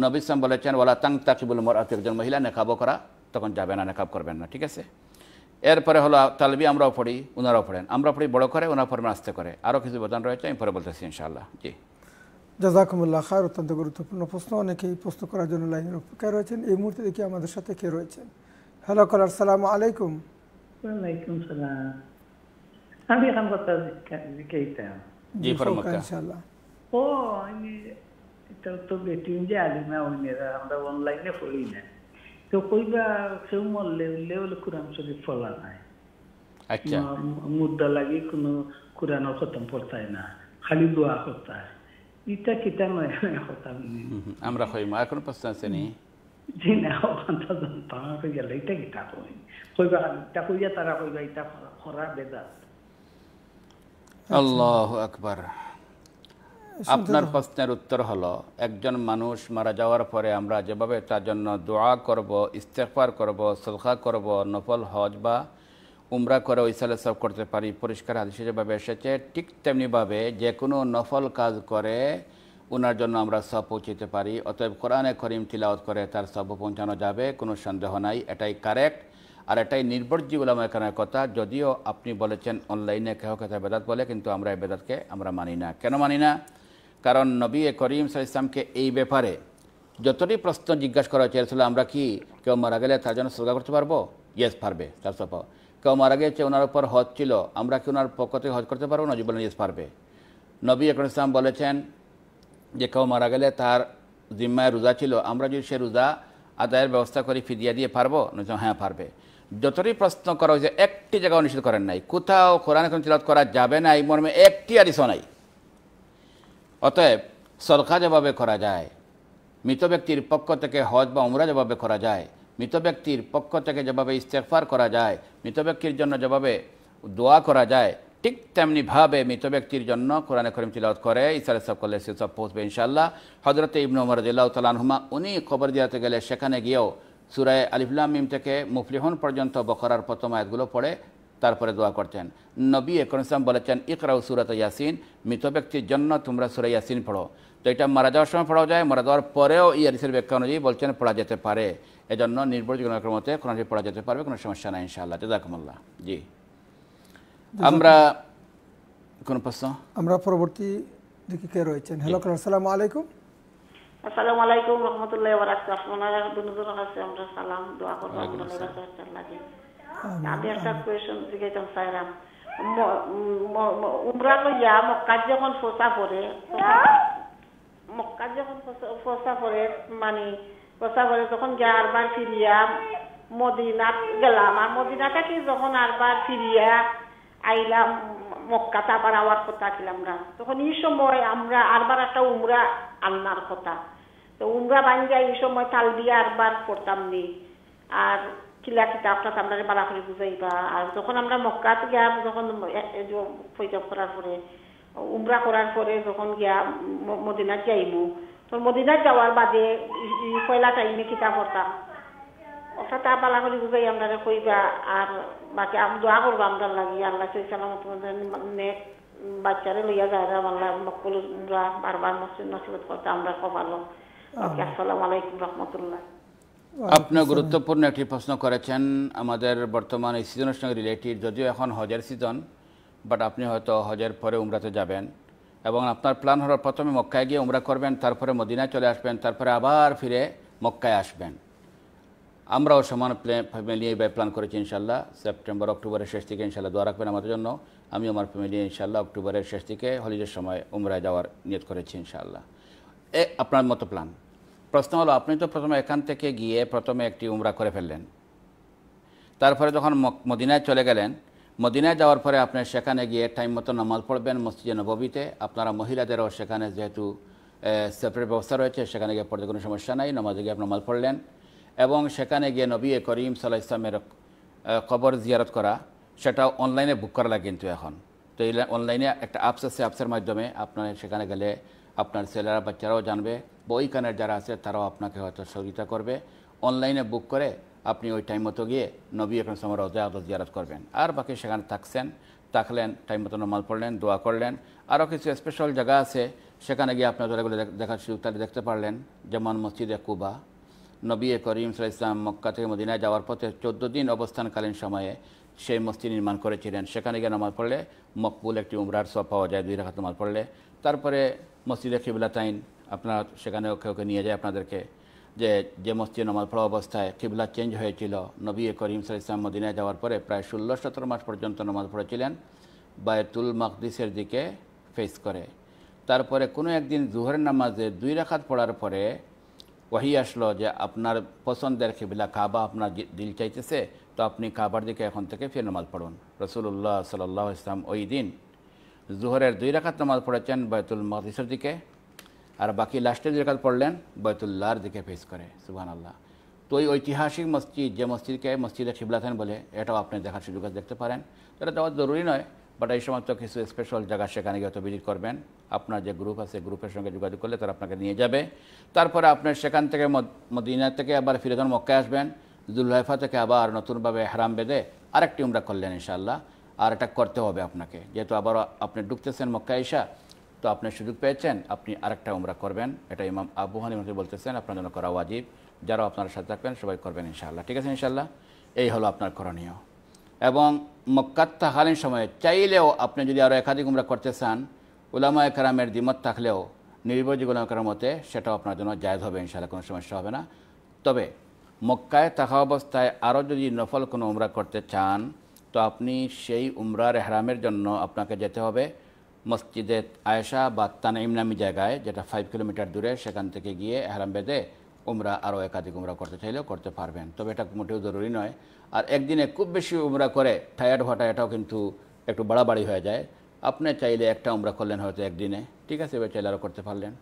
নবী ইসলাম বলেছেন ওলা তাং তাকিবুল মরাত একজন মহিলা নেকাবও করা তখন যাবে না নেকাব করবেন না ঠিক আছে এরপরে হলো তালবি আমরাও পড়ি ওনারাও পড়েন আমরা পড়ি বড় করে ওনার পরে আসতে করে আরও কিছু বদান রয়েছে আমি পরে বলতেছি ইনশাআল্লাহ জি জাজাকুমুল্লাহ খায়ের অত্যন্ত গুরুত্বপূর্ণ প্রশ্ন অনেকেই প্রশ্ন করার জন্য লাইনের অপেক্ষায় রয়েছেন এই মুহূর্তে দেখি আমাদের সাথে কে রয়েছেন হ্যালো কলার সালাম আলাইকুম ওয়ালাইকুম সালাম عندي خمسة زكيتان جي فرمك إن شاء الله أوه إني تطبع تنجالي ما وإني ذا أونلاين فولينا তো কইবা সেও মরলে উল্লে বলে কোরআন শরীফ ফলা নাই আচ্ছা মুদ্রা লাগি কোনো কোরআন খতম পড়তাই না খালি দোয়া করতায় ইটা কিটা নয় খতম আমরা হইম এখন প্রশ্ন আছে নি জি না ওখানটা জানতাম এটা কিটা কই কইবা ইটা কইয়া তারা কইবা ইটা খরা বেদাত আল্লাহ আকবার আপনার প্রশ্নের উত্তর হলো একজন মানুষ মারা যাওয়ার পরে আমরা যেভাবে তার জন্য দোয়া করব ইস্তেফার করব সলখা করব নফল হজ বা উমরা করে ওই সালে সব করতে পারি পরিষ্কার হাদিসে যেভাবে এসেছে ঠিক তেমনিভাবে যে কোনো নফল কাজ করে ওনার জন্য আমরা সব পৌঁছতে পারি অতএব কোরআনে করিম তিলাওত করে তার সব পৌঁছানো যাবে কোনো সন্দেহ নাই এটাই কারেক্ট আর এটাই নির্ভরযোগ্য এখানে কথা যদিও আপনি বলেছেন অনলাইনে কেহ কথা বেদাত বলে কিন্তু আমরা এই বেদাতকে আমরা মানি না কেন মানি না কারণ নবী করিম সাল ইসলামকে এই ব্যাপারে যতটি প্রশ্ন জিজ্ঞাসা করা হয়েছে আমরা কি কেউ মারা গেলে তার জন্য শ্রদ্ধা করতে পারবো ইয়েস পারবে তার সব কেউ মারা গেছে ওনার উপর হজ ছিল আমরা কি ওনার পক্ষ থেকে হজ করতে পারবো না জীবনে ইয়েস পারবে নবী একরম ইসলাম বলেছেন যে কেউ মারা গেলে তার জিম্মায় রোজা ছিল আমরা যদি সে রোজা আদায়ের ব্যবস্থা করি ফিদিয়া দিয়ে পারবো নজম হ্যাঁ পারবে যতই প্রশ্ন করা হয়েছে একটি জায়গা নিষেধ করেন নাই কোথাও কোরআন এখন তিলাত করা যাবে না এই মর্মে একটি আদিশ নাই অতএব সরকার যেভাবে করা যায় মৃত ব্যক্তির পক্ষ থেকে হজ বা উমরা যেভাবে করা যায় মৃত ব্যক্তির পক্ষ থেকে যেভাবে ইস্তেফার করা যায় মৃত ব্যক্তির জন্য যেভাবে দোয়া করা যায় ঠিক তেমনিভাবে মৃত ব্যক্তির জন্য কোরআনে করিম তিলাওয়াত করে ইসারে সব করলে সেসব পৌঁছবে ইনশাল্লাহ হজরত ইবনুমর উমর দিল্লাহ উনি খবর দিয়াতে গেলে সেখানে গিয়েও সুরায় আলিফুল্লাহ মিম থেকে মুফলিহন পর্যন্ত বকরার প্রথম আয়াতগুলো পড়ে তারপরে দোয়া করতেন নবী একর ইসলাম বলেছেন ইকরাউ সুরাত ইয়াসিন মৃত ব্যক্তির জন্য তোমরা সুরা ইয়াসিন পড়ো তো এটা মারা যাওয়ার সময় পড়া যায় মারা যাওয়ার পরেও ইয়ারিসের ব্যাখ্যা অনুযায়ী বলছেন পড়া যেতে পারে এজন্য নির্ভরযোগ্য মতে কোরআনটি পড়া যেতে পারবে কোনো সমস্যা নাই ইনশাআল্লাহ জাজাকুমুল্লাহ জি আমরা কোন প্রশ্ন আমরা পরবর্তী দিকে কে রয়েছেন হ্যালো আসসালামু আলাইকুম আসসালামু আলাইকুম আপনারা কাছে আমরা সালাম দোয়া করব আপনাদের কাছে লাগে আমি একটা জিজ্ঞাসা উমরা যখন পড়ে যখন পড়ে মানে পড়ে তখন গিয়ে আরবার ফিরিয়া মদিনাত গেলাম আর মদিনা থেকে যখন আরবার ফিরিয়া আইলাম মক্কা তারপর আওয়ার কথা ছিলাম তখন এই সময় আমরা আরবার একটা উমরা আল্লাহর কথা তো উমরা বাঞ্জা এই সময় আর বার করতাম নি আর কিলা কিতা আপনার আপনার বাড়া করে বুঝাইবা আর যখন আমরা মক্কাত গিয়া যখন ফৈজব করার পরে উমরা করার পরে যখন গিয়া মদিনাত যাইবো তো মদিনাত যাওয়ার বাদে কয়লা টাইমে কিতা পড়তাম অর্থাৎ তা বালা করে বুঝাই আপনারা কইবা আর বাকি আমি দোয়া করবো আমরা লাগি আল্লাহ সেই সালামত নেক বাচ্চারে লইয়া যায় আমার আল্লাহ উমরা বারবার নসিবত করতে আমরা কমালো আপনার আপনি গুরুত্বপূর্ণ একটি প্রশ্ন করেছেন আমাদের বর্তমানে সিজনের সঙ্গে রিলেটেড যদিও এখন হজের সিজন বাট আপনি হয়তো হজের পরে উমরাতে যাবেন এবং আপনার প্ল্যান হওয়ার প্রথমে মক্কায় গিয়ে উমরা করবেন তারপরে মদিনায় চলে আসবেন তারপরে আবার ফিরে মক্কায় আসবেন আমরাও সমান ফ্যামিলি এইভাবে প্ল্যান করেছি ইনশাল্লাহ সেপ্টেম্বর অক্টোবরের শেষ থেকে ইনশাল্লাহ দোয়া রাখবেন আমাদের জন্য আমি আমার ফ্যামিলি ইনশাল্লাহ অক্টোবরের শেষ থেকে হলিডের সময় উমরায় যাওয়ার নিয়ত করেছি ইনশাল্লাহ এ আপনার মতো প্ল্যান প্রশ্ন হলো আপনি তো প্রথমে এখান থেকে গিয়ে প্রথমে একটি উমরা করে ফেললেন তারপরে যখন মদিনায় চলে গেলেন মদিনায় যাওয়ার পরে আপনি সেখানে গিয়ে টাইম মতো নামাজ পড়বেন মসজিদে নববীতে আপনারা মহিলাদেরও সেখানে যেহেতু সেপারেট ব্যবস্থা রয়েছে সেখানে গিয়ে পড়তে কোনো সমস্যা নাই নামাজে গিয়ে আপনি নামাজ পড়লেন এবং সেখানে গিয়ে নবী করিম সাল্লাহ ইসলামের কবর জিয়ারত করা সেটা অনলাইনে বুক করা লাগে কিন্তু এখন তো এই অনলাইনে একটা অ্যাপস আছে অ্যাপসের মাধ্যমে আপনার সেখানে গেলে আপনার ছেলেরা বাচ্চারাও জানবে বইখানের যারা আছে তারাও আপনাকে হয়তো সহযোগিতা করবে অনলাইনে বুক করে আপনি ওই টাইম মতো গিয়ে নবী এখন সময় রোজা আদত জিয়ারত করবেন আর বাকি সেখানে থাকছেন থাকলেন টাইম মতো নমাল পড়লেন দোয়া করলেন আরও কিছু স্পেশাল জায়গা আছে সেখানে গিয়ে আপনার এগুলো দেখার সুযোগ তাহলে দেখতে পারলেন যেমন মসজিদে কুবা নবী করিম সাল ইসলাম মক্কা থেকে মদিনায় যাওয়ার পথে চোদ্দ দিন অবস্থানকালীন সময়ে সেই মসজিদ নির্মাণ করেছিলেন সেখানে গিয়ে নামাজ পড়লে মকবুল একটি উমরার সব পাওয়া যায় দুই রাখাত নামাজ পড়লে তারপরে মসজিদে তাইন আপনার সেখানে ওকে ওকে নিয়ে যায় আপনাদেরকে যে যে মসজিদ নামাজ পড়া অবস্থায় কিবলা চেঞ্জ হয়েছিল নবী করিম সাল ইসলাম মদিনায় যাওয়ার পরে প্রায় ষোলো সতেরো মাস পর্যন্ত নামাজ পড়েছিলেন বায়তুল মকদিসের দিকে ফেস করে তারপরে কোনো একদিন জুহরের নামাজে দুই রাখাত পড়ার পরে ওহি আসলো যে আপনার পছন্দের কিবলা কাবা আপনার দিল চাইতেছে তো আপনি কাবার দিকে এখন থেকে ফের নামাজ পড়ুন রসুল্লাহ সাল্লাহ ইসলাম ওই দিন জুহরের দুই রাখাত নামাজ পড়েছেন বায়তুল মকদিসের দিকে আর বাকি লাস্টে যে জায়গা পড়লেন বয়তুল্লাহর দিকে ফেস করে সুবহান আল্লাহ তো ওই ঐতিহাসিক মসজিদ যে মসজিদকে মসজিদে শিবলাথান বলে এটাও আপনি দেখার সুযোগ দেখতে পারেন এটা দেওয়া জরুরি নয় বাট এই সমস্ত কিছু স্পেশাল জায়গা সেখানে গিয়ে ভিজিট করবেন আপনার যে গ্রুপ আছে গ্রুপের সঙ্গে যোগাযোগ করলে তারা আপনাকে নিয়ে যাবে তারপরে আপনি সেখান থেকে মদিনা থেকে আবার ফিরে যখন মক্কায় আসবেন জুল্লাহফা থেকে আবার নতুনভাবে হারাম বেঁধে আরেকটি উমরা করলেন ইনশাআল্লাহ আর এটা করতে হবে আপনাকে যেহেতু আবার আপনি ঢুকতেছেন মক্কা ইসা তো আপনি সুযোগ পেয়েছেন আপনি আরেকটা উমরা করবেন এটা ইমাম আবু হানিমাকে বলতেছেন আপনার জন্য করা ওয়াজিব যারা আপনার সাথে থাকবেন সবাই করবেন ইনশাল্লাহ ঠিক আছে ইনশাল্লাহ এই হলো আপনার করণীয় এবং মক্কাত্তাকালীন সময়ে চাইলেও আপনি যদি আরও একাধিক উমরা করতে চান উলামা একরামের দ্বিমত থাকলেও নির্ভরযোগ্য উলামাকার মতে সেটাও আপনার জন্য জায়দ হবে ইনশাল্লাহ কোনো সমস্যা হবে না তবে মক্কায় থাকা অবস্থায় আরও যদি নফল কোনো উমরা করতে চান তো আপনি সেই উমরার হেরামের জন্য আপনাকে যেতে হবে মসজিদে আয়েশা বা তানাইম নামি জায়গায় যেটা ফাইভ কিলোমিটার দূরে সেখান থেকে গিয়ে এহরাম বেঁধে উমরা আরও একাধিক উমরা করতে চাইলেও করতে পারবেন তবে এটা মোটেও জরুরি নয় আর একদিনে খুব বেশি উমরা করে টায়ার্ড হওয়াটা এটাও কিন্তু একটু বাড়াবাড়ি হয়ে যায় আপনি চাইলে একটা উমরা করলেন হয়তো একদিনে ঠিক আছে এবার চাইলে আরও করতে পারলেন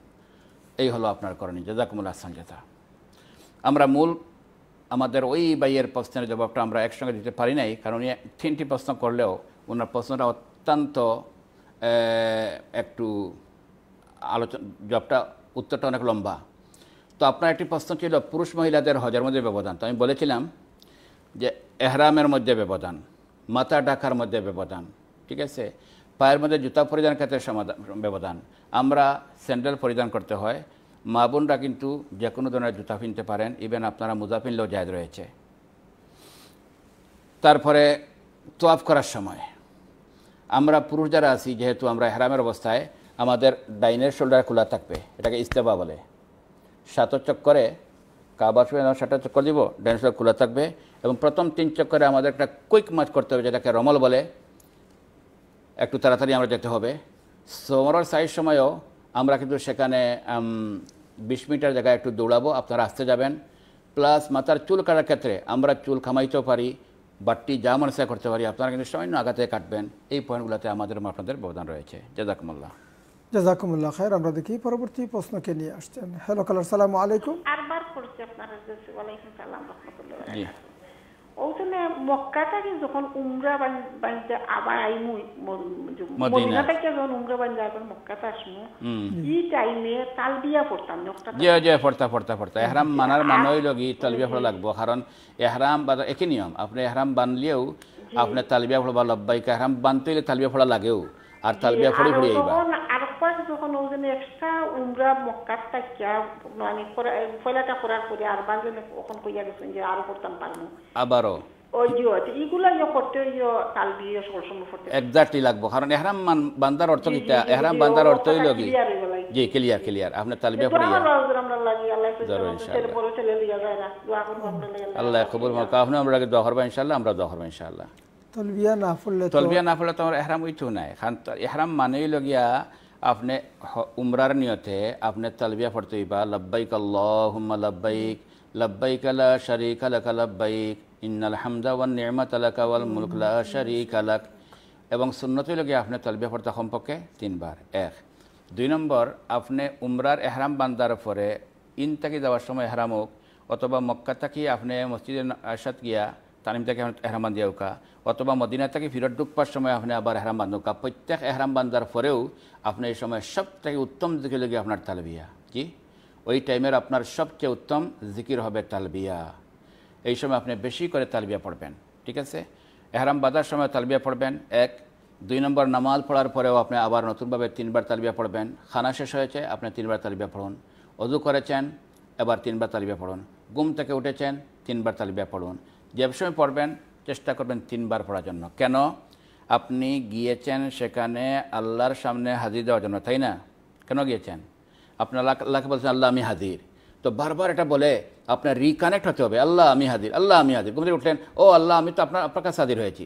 এই হলো আপনার করণীয় জাজাকুমুল আসান জেতা আমরা মূল আমাদের ওই বাইয়ের প্রশ্নের জবাবটা আমরা একসঙ্গে দিতে পারি নাই কারণ ইয়ে তিনটি প্রশ্ন করলেও ওনার প্রশ্নটা অত্যন্ত একটু আলোচনা জবটা উত্তরটা অনেক লম্বা তো আপনার একটি প্রশ্ন ছিল পুরুষ মহিলাদের হজের মধ্যে ব্যবধান তো আমি বলেছিলাম যে এহরামের মধ্যে ব্যবধান মাথা ডাকার মধ্যে ব্যবধান ঠিক আছে পায়ের মধ্যে জুতা পরিধান ক্ষেত্রে সমাধান ব্যবধান আমরা স্যান্ডেল পরিধান করতে হয় মা বোনরা কিন্তু যে কোনো ধরনের জুতা কিনতে পারেন ইভেন আপনারা মোজা কিনলেও জায়দ রয়েছে তারপরে তোয়াফ করার সময় আমরা পুরুষ যারা আছি যেহেতু আমরা হেরামের অবস্থায় আমাদের ডাইনের শোল্ডার খোলা থাকবে এটাকে ইস্তেফা বলে সাতর চক্করে কাবার সময় সাতটা চক্কর দিব ডাইনের শোল্ডার খোলা থাকবে এবং প্রথম তিন চক্করে আমাদের একটা কুইক মাছ করতে হবে যেটাকে রমল বলে একটু তাড়াতাড়ি আমরা যেতে হবে সোমরার সাইজ সময়ও আমরা কিন্তু সেখানে বিশ মিটার জায়গায় একটু দৌড়াবো আপনারা আসতে যাবেন প্লাস মাথার চুল কাটার ক্ষেত্রে আমরা চুল খামাইতেও পারি বাটটি যা মানুষ করতে পারি আপনারা কিন্তু সামান্য আগাতে কাটবেন এই পয়েন্টগুলোতে আমাদের আপনাদের অবদান রয়েছে জাজাকুমুল্লাহ জাজাকুমুল্লাহ খায়ের আমরা দেখি পরবর্তী প্রশ্নকে নিয়ে আসছেন হ্যালো কালার সালাম আলাইকুম আরবার করছি আপনারা ওয়ালাইকুম সালাম রহমতুল্লাহ ওখানে মক্কাটাকে যখন উমরা বানিতে আবার আইমু মদিনা থেকে যখন উমরা বানিতে আবার মক্কাতে আসমু ই টাইমে তালবিয়া পড়তাম জয় জয় পড়তা পড়তা পড়তা এহরাম মানার হ্যাঁ। মানই লগি তালবিয়া পড়া লাগবো কারণ এহরাম বা একই নিয়ম আপনি এহরাম বানলেও আপনি তালবিয়া পড়া বা লব্বাইকা এহরাম বানতে তালবিয়া পড়া লাগেও আর তালবিয়া পড়ি পড়ি আইবা একপাশ যখন ওজনে এক্সট্রা উমরা মক্কার টাকিয়া মানে ফয়লাটা করার পরে আর বাজনে ওখান কইয়া গেছেন যে আরো করতাম পারবো আবারও এক্স্যাক্টলি লাগবো কারণ এহরাম বান্দার অর্থ কিটা এহরাম বান্দার অর্থ হইল কি জি ক্লিয়ার ক্লিয়ার আপনার তালিবে পড়িয়া আল্লাহ কবুল মকা আপনি আমরা দোয়া করবো ইনশাল্লাহ আমরা দোয়া করবো ইনশাল্লাহ তলবিয়া না ফুললে তলবিয়া না ফুললে তোমার এহরাম ওইটু নাই কারণ এহরাম মানেই লগিয়া আপনি উমরার নিয়তে আপনি তালবিয়া পড়তে হইবা লব্বাইক আল্লাহুম্মা লব্বাইক লব্বাইক লা শারীকা লাক লব্বাইক ইন্নাল হামদা ওয়ান নি'মাতা লাক ওয়াল মুলক লা শারীকা লাক এবং সুন্নতি লগে আপনি তালবিয়া পড়তে সম্পর্কে তিনবার এক দুই নম্বর আপনি উমরার এহরাম বান্দার পরে ইন তাকে যাওয়ার সময় এহরাম হোক অথবা মক্কা থাকি আপনি মসজিদে আসাদ গিয়া তানিম থেকে এহরাম বান্ধিয়া অথবা মদিনা থেকে ফিরত ঢুকবার সময় আপনি আবার এহরাম বান্ধুকা প্রত্যেক এহরাম বান্ধার পরেও আপনার এই সময় সবথেকে উত্তম দিকে লেগে আপনার তালবিয়া কি ওই টাইমের আপনার সবচেয়ে উত্তম জিকির হবে তালবিয়া এই সময় আপনি বেশি করে তালবিয়া পড়বেন ঠিক আছে এহারাম বাজার সময় তালবিয়া পড়বেন এক দুই নম্বর নামাল পড়ার পরেও আপনি আবার নতুনভাবে তিনবার তালবিয়া পড়বেন খানা শেষ হয়েছে আপনি তিনবার তালবিয়া পড়ুন অজু করেছেন এবার তিনবার তালবিয়া পড়ুন গুম থেকে উঠেছেন তিনবার তালবিয়া পড়ুন যে সময় পড়বেন চেষ্টা করবেন তিনবার পড়ার জন্য কেন আপনি গিয়েছেন সেখানে আল্লাহর সামনে হাজির দেওয়ার জন্য তাই না কেন গিয়েছেন আপনার আল্লাহকে বলছেন আল্লাহ আমি হাজির তো বারবার এটা বলে আপনার রিকানেক্ট হতে হবে আল্লাহ আমি হাজির আল্লাহ আমি হাজির ঘুম উঠলেন ও আল্লাহ আমি তো আপনার আপনার কাছে হাজির হয়েছি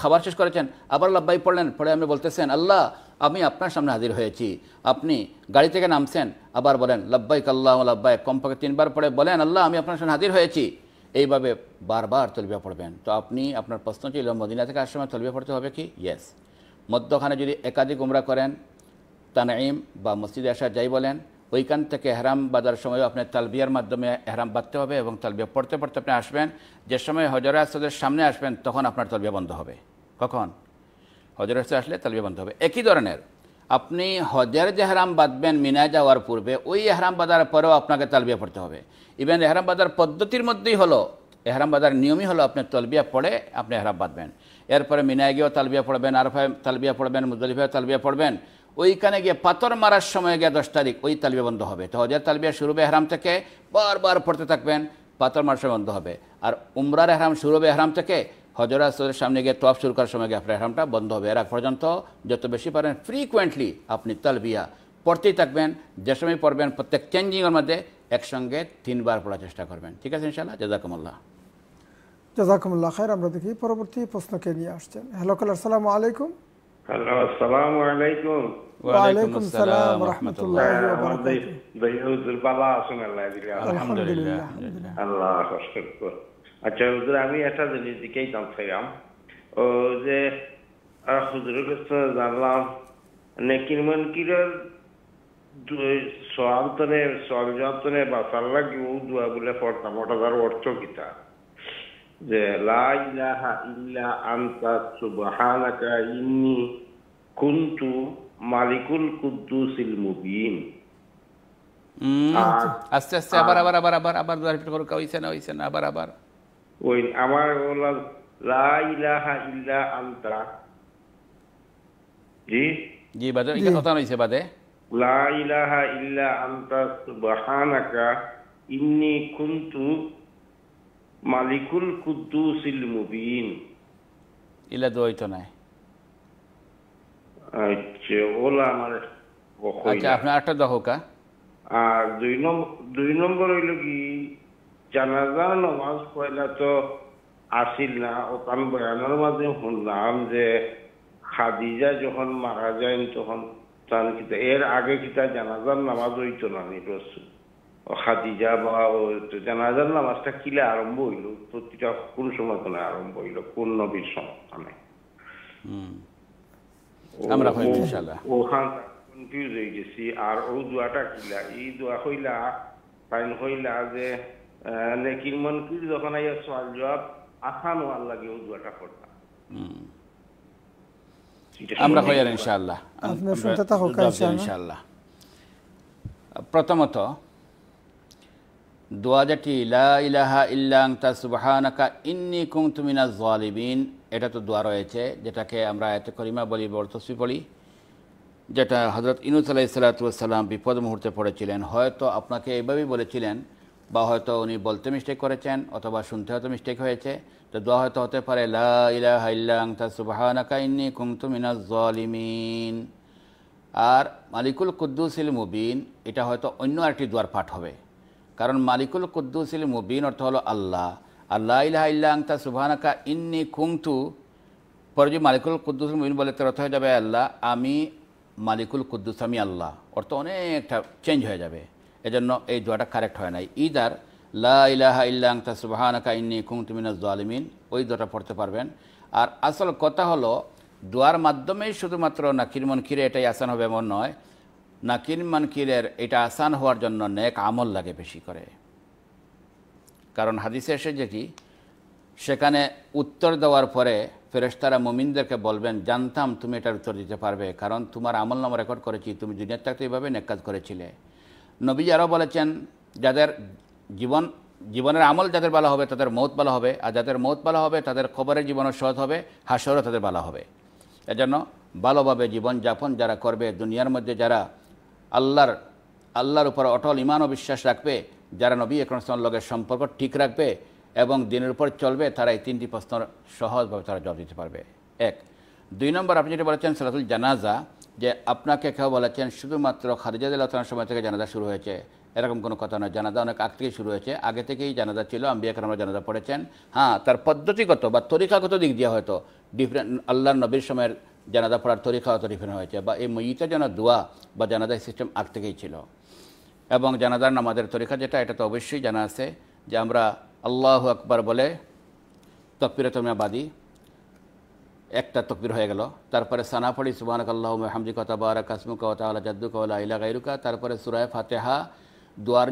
খাবার শেষ করেছেন আবার লাভবাই পড়লেন পরে আপনি বলতেছেন আল্লাহ আমি আপনার সামনে হাজির হয়েছি আপনি গাড়ি থেকে নামছেন আবার বলেন লাভবাইক আল্লাহ লাভবাইক কমপক্ষে তিনবার পরে বলেন আল্লাহ আমি আপনার সামনে হাজির হয়েছি এইভাবে বারবার তলবিয়া পড়বেন তো আপনি আপনার প্রশ্ন ছিল মদিনা থেকে আসার সময় তলবিয়া পড়তে হবে কি ইয়েস মধ্যখানে যদি একাধিক উমরা করেন তানাইম বা মসজিদে আসা যাই বলেন ওইখান থেকে হেরাম বাঁধার সময়ও আপনার তালবিয়ার মাধ্যমে হেরাম বাঁধতে হবে এবং তালবিয়া পড়তে পড়তে আপনি আসবেন যে সময় হজরা আসাদের সামনে আসবেন তখন আপনার তলবিয়া বন্ধ হবে কখন হজর আসাদ আসলে তালবিয়া বন্ধ হবে একই ধরনের আপনি হজের যে হেরাম বাঁধবেন মিনায় যাওয়ার পূর্বে ওই হেরাম বাঁধার পরেও আপনাকে তালবিয়া পড়তে হবে ইভেন এহরাম বাঁধার পদ্ধতির মধ্যেই হলো এহরাম বাঁধার নিয়মই হলো আপনি তলবিয়া পড়ে আপনি এহরাম বাঁধবেন এরপরে মিনায় গিয়েও তালবিয়া পড়বেন আরফায় তালবিয়া পড়বেন মুজলিফায় তালবিয়া পড়বেন ওইখানে গিয়ে পাথর মারার সময় গিয়ে দশ তারিখ ওই তালবিয়া বন্ধ হবে তো হজের তালবিয়া শুরু হবে এহরাম থেকে বারবার পড়তে থাকবেন পাথর মারার সময় বন্ধ হবে আর উমরার এহরাম শুরু হবে এহরাম থেকে হজরা সৌদের সামনে গিয়ে টপ শুরু করার সময় গিয়ে আপনার এহরামটা বন্ধ হবে এর আগ পর্যন্ত যত বেশি পারেন ফ্রিকুয়েন্টলি আপনি তালবিয়া পড়তেই থাকবেন যে সময় পড়বেন প্রত্যেক চেঞ্জিংয়ের মধ্যে একসঙ্গে তিনবার পড়ার চেষ্টা করবেন ঠিক আছে ইনশাল্লাহ জাজাকুমুল্লাহ জাজাকুমুল্লাহ খায়ের আমরা দেখি পরবর্তী প্রশ্নকে নিয়ে আসছেন হ্যালো কালার সালাম আলাইকুম জানলাম নেকির মনকিরের স্ವಾಂತನೆ ಸ್ವಾಮಿಜಾಂತನೆ ಸಲ್ಲಾಗಿ ಓದು ಆಗುಲೆ ಫೋರ್ತ ಮೊಟದಾರ ಒಡ್ಚೋಗಿತ যে লা ইলাহা ইল্লা আনতা সুবহানাকা ইন্নি মালিকুল আস্তে আস্তে আবার আবার আবার আবার আবার রিপিট করো কইছে না হইছে না আবার আবার ওই আমার লা ইলাহা ইল্লা আনতা জি জি বাদে কথা নইছে বাদে লা ইলাহা ইল্লা আনতা সুবহানাকা ইন্নি কুনতু মালিকুল কুদ্দুসিল মুবিন ইলা দোয়াই তো নাই আচ্ছা ওলা আমার আচ্ছা আপনার একটা দহকা আর দুই নম্বর দুই নম্বর হইল কি জানাজা নমাজ পয়লা তো আসিল না ও আমি বয়ানের মাঝে শুনলাম যে খাদিজা যখন মারা যায় তখন তাহলে এর আগে কিতা জানাজার নামাজ হইতো না নি ও খাদিজা বা জানাজার নামাজটা কিলে আরম্ভ হইল প্রতিটা কোন সময় কোন আরম্ভ হইল কোন নবীর সমর্থনে আমরা ওখান কনফিউজ হয়ে গেছি আর ও দোয়াটা কিলা এই দোয়া হইলা ফাইন হইলা যে নেকির মন কি যখন আইয়া সওয়াল জবাব আসানো আল্লাহ ও দোয়াটা করতাম আমরা হইয়ার ইনশাআল্লাহ ইনশাআল্লাহ প্রথমত দোয়াজাটি লা ইলাহা ইল্লাং তা সুবাহানাকা ইন্নি কুং তুমিনা জালিবিন এটা তো দোয়া রয়েছে যেটাকে আমরা এত করিমা বলি বরতসবি বলি যেটা হজরত ইনুস আলাহ সাল্লাতাম বিপদ মুহূর্তে পড়েছিলেন হয়তো আপনাকে এইভাবেই বলেছিলেন বা হয়তো উনি বলতে মিস্টেক করেছেন অথবা শুনতে হয়তো মিস্টেক হয়েছে তো দোয়া হয়তো হতে পারে লাহাইল্লাহাইন্নি আর মালিকুল কুদ্দুসিল মুবিন এটা হয়তো অন্য আরেকটি দোয়ার পাঠ হবে কারণ মালিকুল কুদ্দুসিল মুবিন অর্থ হলো আল্লাহ আল্লাহ ইলাহা ইল্লা আংতা সুবাহানাকা ইন্নি কুমতু পরে যদি মালিকুল কুদ্দুসুল মুবিন বলে তার অর্থ হয়ে যাবে আল্লাহ আমি মালিকুল কুদ্দুস আমি আল্লাহ অর্থ অনেকটা চেঞ্জ হয়ে যাবে এজন্য এই দোয়াটা কারেক্ট হয় নাই ইদার লা ইলাহা ইল্লাং তাসবাহানাকা ইন্নি কুমতুমিনাজ জালিমিন ওই দোয়াটা পড়তে পারবেন আর আসল কথা হলো দোয়ার মাধ্যমেই শুধুমাত্র নাকির মনকিরে এটাই আসান হবে এমন নয় নাকির মনকিরের এটা আসান হওয়ার জন্য নেক আমল লাগে বেশি করে কারণ হাদিসে এসে যেটি সেখানে উত্তর দেওয়ার পরে ফেরেশতারা মুমিনদেরকে বলবেন জানতাম তুমি এটার উত্তর দিতে পারবে কারণ তোমার আমল নাম রেকর্ড করেছি তুমি দুনিয়ার থাকতে এইভাবে নেক কাজ করেছিলে নবী আরও বলেছেন যাদের জীবন জীবনের আমল যাদের বলা হবে তাদের মৌত বলা হবে আর যাদের মৌত বলা হবে তাদের খবরের জীবনও সৎ হবে হাসরও তাদের বলা হবে এজন্য ভালোভাবে জীবনযাপন যারা করবে দুনিয়ার মধ্যে যারা আল্লাহর আল্লাহর উপর অটল ইমান ও বিশ্বাস রাখবে যারা নবী এখন লোকের সম্পর্ক ঠিক রাখবে এবং দিনের উপর চলবে তারা এই তিনটি প্রশ্ন সহজভাবে তারা জবাব দিতে পারবে এক দুই নম্বর আপনি যেটা বলেছেন সালাতুল জানাজা যে আপনাকে কেউ বলেছেন শুধুমাত্র খারিজাদ আল্লাহ সময় থেকে জানাজা শুরু হয়েছে এরকম কোনো কথা নয় জানাজা অনেক আগ থেকেই শুরু হয়েছে আগে থেকেই জানাজা ছিল আম্বিয়া আমরা জানাজা পড়েছেন হ্যাঁ তার পদ্ধতিগত বা তরিকাগত দিক দিয়ে হয়তো ডিফারেন্ট আল্লাহ নবীর সময়ের জানাজা পড়ার তরিকা হয়তো ডিফারেন্ট হয়েছে বা এই মইটা যেন দোয়া বা জানাজা সিস্টেম আগ থেকেই ছিল এবং জানাজার নামাজের তরিকা যেটা এটা তো অবশ্যই জানা আছে যে আমরা আল্লাহ আকবার বলে তকপিরতমিয়া একটা তকবির হয়ে গেল তারপরে সানা পড়ি আল্লাহ মেহামদি কতাবারা কাসমু কতালা জাদ্দু কলা ইলা গাইরুকা তারপরে সুরায় ফাতেহা দোয়ার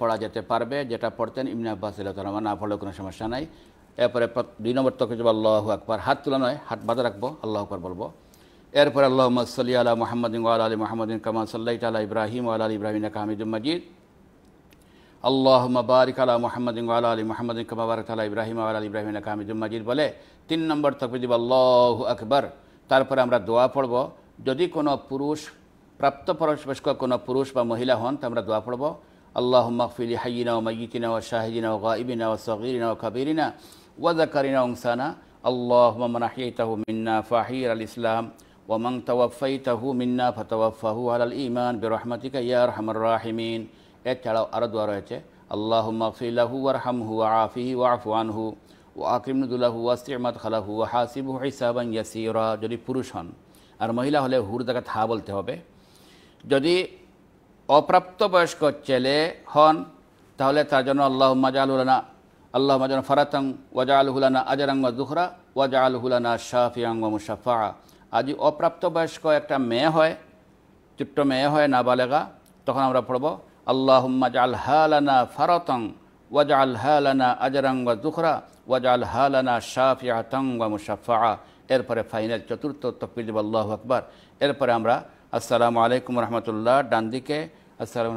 পড়া যেতে পারবে যেটা পড়তেন ইমনি আব্বাস রহমান না পড়লেও কোনো সমস্যা নাই এরপরে দুই নম্বর তকবির যাব আল্লাহ আকবর হাত তোলা নয় হাত বাঁধে রাখবো আল্লাহ আকবর বলবো এরপরে আল্লাহ সাল্লি আলা মহম্মদিন ওয়াল আলী মহম্মদিন কামা সাল্লাহ আলা ইব্রাহিম ওয়াল আলী ইব্রাহিম কামিদুল মজিদ اللهم بارك على محمد وعلى ال محمد كما باركت على ইব্রাহিম وعلى ال ইব্রাহিম انك হামিদ মাজিদ বলে তিন নম্বর তকবীর দিব আল্লাহু আকবার তারপরে আমরা দোয়া পড়ব যদি কোনো পুরুষ প্রাপ্ত পরবয়স্ক কোনো পুরুষ বা মহিলা হন তা আমরা দোয়া পড়ব আল্লাহ মকফিলি হাইনা ও মাইতিনা ও শাহিদিনা ও গাইবিনা ও সগিরিনা ও কবিরিনা ওয়াজাকারিনা ওংসানা আল্লাহ মনাহিয়াইতাহু মিন্না ফাহির আল ইসলাম ومن توفيته منا فتوفه على الإيمان برحمتك يا أرحم الراحمين এছাড়াও আরও দোয়া রয়েছে আল্লাহ মাফিল্লাহু আরহাম হু আফিহি ওয়াফওয়ান হু ও আকিমদুল্লাহু আসিমাত খালাহু হাসিবু হিসাবান ইয়াসিরা যদি পুরুষ হন আর মহিলা হলে হুর তাকে থা বলতে হবে যদি অপ্রাপ্তবয়স্ক ছেলে হন তাহলে তার জন্য আল্লাহ মাজালুলানা আল্লাহ মাজন ফরাতং ওয়াজা আলহুলানা আজারাং দুখরা ওয়াজা আলহুলানা শাহিয়াং মুসাফা আজ অপ্রাপ্তবয়স্ক একটা মেয়ে হয় ছোট্ট মেয়ে হয় না বালেগা তখন আমরা পড়ব জুখরা এরপরে ফাইনাল চতুর্থ তকবির আল্লাহ আকবর এরপরে আমরা আসসালামু আলাইকুম রহমতুল্লাহ ডান দিকে আসসালাম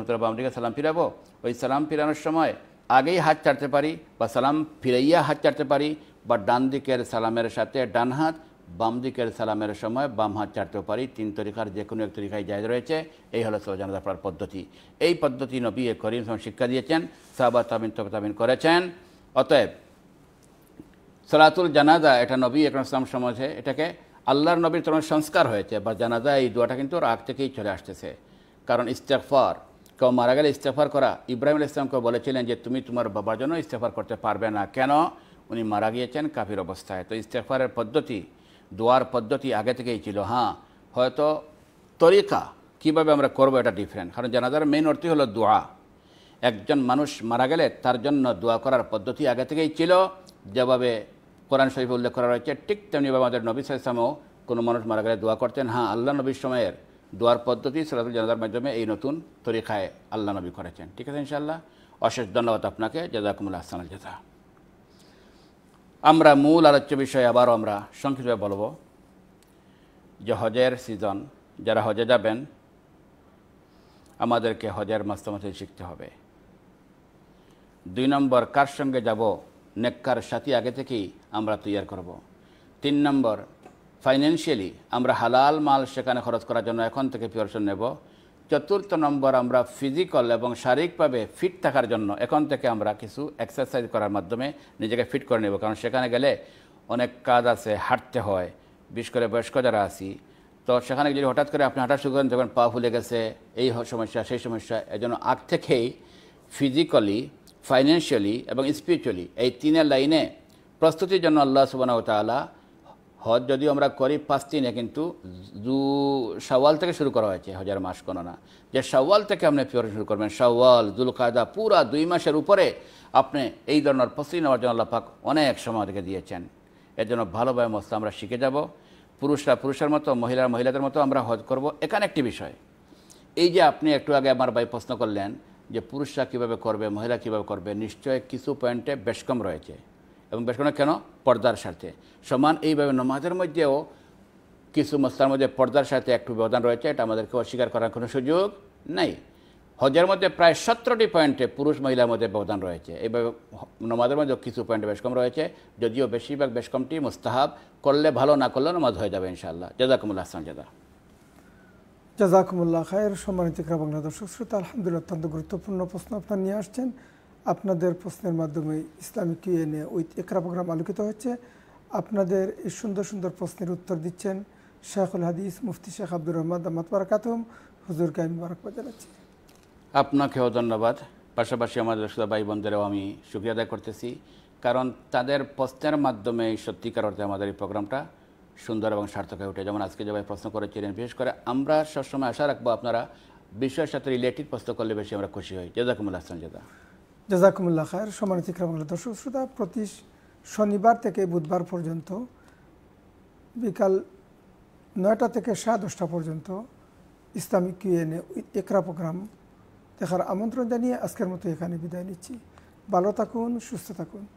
সালাম ফিরাবো ওই সালাম ফিরানোর সময় আগেই হাত চাড়তে পারি বা সালাম ফিরাইয়া হাত চাড়তে পারি বা ডান দিকের সালামের সাথে ডান হাত বাম দিকের সালামের সময় বাম হাত চাটতে পারি তিন তরিকার যে কোনো এক তরিকায় জায়গ রয়েছে এই হলো জানাজা পড়ার পদ্ধতি এই পদ্ধতি নবী এ করিম শিক্ষা দিয়েছেন সাহাবা তাবিন তামিন করেছেন অতএব সলাতুল জানাজা এটা নবী একরম ইসলাম সমাজে এটাকে আল্লাহর নবীর তোমার সংস্কার হয়েছে বা জানাজা এই দোয়াটা কিন্তু আগ থেকেই চলে আসতেছে কারণ ইস্তেফার কেউ মারা গেলে ইস্তেফার করা ইব্রাহিম ইসলামকে বলেছিলেন যে তুমি তোমার বাবার জন্য ইস্তেফার করতে পারবে না কেন উনি মারা গিয়েছেন কাফির অবস্থায় তো ইস্তেফারের পদ্ধতি দোয়ার পদ্ধতি আগে থেকেই ছিল হ্যাঁ হয়তো তরিকা কিভাবে আমরা করবো এটা ডিফারেন্ট কারণ জানাজার মেইন অর্থই হলো দোয়া একজন মানুষ মারা গেলে তার জন্য দোয়া করার পদ্ধতি আগে থেকেই ছিল যেভাবে কোরআন শরীফ উল্লেখ করা রয়েছে ঠিক তেমনিভাবে আমাদের নবী সাইসামও কোনো মানুষ মারা গেলে দোয়া করতেন হ্যাঁ আল্লাহ নবীর সময়ের দোয়ার পদ্ধতি সরাসরি জানাজার মাধ্যমে এই নতুন তরিকায় আল্লাহ নবী করেছেন ঠিক আছে ইনশাল্লাহ অশেষ ধন্যবাদ আপনাকে জাজাকুমুল্লা আসসালাম জাজা আমরা মূল আলোচ্য বিষয়ে আবারও আমরা সংক্ষিপ্তভাবে বলব যে হজের সিজন যারা হজে যাবেন আমাদেরকে হজের মাসে শিখতে হবে দুই নম্বর কার সঙ্গে যাব নেককার সাথী আগে থেকেই আমরা তৈয়ার করব। তিন নম্বর ফাইন্যান্সিয়ালি আমরা হালাল মাল সেখানে খরচ করার জন্য এখন থেকে প্রিপারেশন নেব চতুর্থ নম্বর আমরা ফিজিক্যাল এবং শারীরিকভাবে ফিট থাকার জন্য এখন থেকে আমরা কিছু এক্সারসাইজ করার মাধ্যমে নিজেকে ফিট করে নেব কারণ সেখানে গেলে অনেক কাজ আছে হাঁটতে হয় বিশেষ করে বয়স্ক যারা আছি তো সেখানে যদি হঠাৎ করে আপনি হাঁটা শুরু করেন যখন পা ফুলে গেছে এই সমস্যা সেই সমস্যা এই জন্য আগ থেকেই ফিজিক্যালি ফাইন্যান্সিয়ালি এবং স্পিরিচুয়ালি এই তিনের লাইনে প্রস্তুতির জন্য আল্লাহ সুবাহ তালা হজ যদিও আমরা করি পাঁচ দিনে কিন্তু জু সওয়াল থেকে শুরু করা হয়েছে হজার মাস গণনা যে সওয়াল থেকে আপনি পিওরে শুরু করবেন সওয়াল দুল কায়দা পুরা দুই মাসের উপরে আপনি এই ধরনের প্রস্তুতি নেওয়ার জন্য আল্লাহ পাক অনেক সময় থেকে দিয়েছেন এর জন্য ভালোভাবে মস্ত আমরা শিখে যাব পুরুষরা পুরুষের মতো মহিলারা মহিলাদের মতো আমরা হজ করব এখানে একটি বিষয় এই যে আপনি একটু আগে আমার ভাই প্রশ্ন করলেন যে পুরুষরা কীভাবে করবে মহিলা কীভাবে করবে নিশ্চয় কিছু পয়েন্টে বেশ কম রয়েছে এবং বেশ কোনো কেন পর্দার স্বার্থে সমান এইভাবে নমাজের মধ্যেও কিছু মস্তার মধ্যে পর্দার সাথে একটু ব্যবধান রয়েছে এটা আমাদেরকে অস্বীকার করার কোনো সুযোগ নাই হজের মধ্যে প্রায় সতেরোটি পয়েন্টে পুরুষ মহিলার মধ্যে ব্যবধান রয়েছে এইভাবে নমাজের মধ্যে কিছু পয়েন্টে বেশ কম রয়েছে যদিও বেশিরভাগ বেশ কমটি মুস্তাহাব করলে ভালো না করলে নমাজ হয়ে যাবে ইনশাআল্লাহ জাজাকুমুল্লাহ আসলাম জাদা জাজাকুমুল্লাহ খায়ের সম্মানিত বাংলা দর্শক শ্রোতা আলহামদুলিল্লাহ অত্যন্ত গুরুত্বপূর্ণ প্রশ্ন আপনার নিয়ে আসছেন আপনাদের প্রশ্নের মাধ্যমে Islamic Q N A with Iqra program আলোকিত হচ্ছে আপনাদের এই সুন্দর সুন্দর প্রশ্নের উত্তর দিচ্ছেন শেখুল হাদিস মুফতি শেখ আব্দুর রহমান দামাত বারাকাতুম হুজুরকে আমি বারাকবাদ জানাচ্ছি আপনাকেও ধন্যবাদ পাশাপাশি আমাদের সুদা ভাই বোনদেরও আমি সুক্রিয়া আদায় করতেছি কারণ তাদের প্রশ্নের মাধ্যমে সত্যিকার অর্থে আমাদের এই প্রোগ্রামটা সুন্দর এবং সার্থক হয়ে ওঠে যেমন আজকে যেভাবে প্রশ্ন করেছিলেন বিশেষ করে আমরা সবসময় আশা রাখবো আপনারা বিষয়ের সাথে রিলেটেড প্রশ্ন করলে বেশি আমরা খুশি হই জেদাকুমুল হাসান জেদা জাজাকুমুল্লাহ খায়ের সম্মানিত ইকরামুল্লা দর্শক শ্রোতা প্রতি শনিবার থেকে বুধবার পর্যন্ত বিকাল নয়টা থেকে সাড়ে দশটা পর্যন্ত ইসলামিক কিউএনএ একরা প্রোগ্রাম দেখার আমন্ত্রণ জানিয়ে আজকের মতো এখানে বিদায় নিচ্ছি ভালো থাকুন সুস্থ থাকুন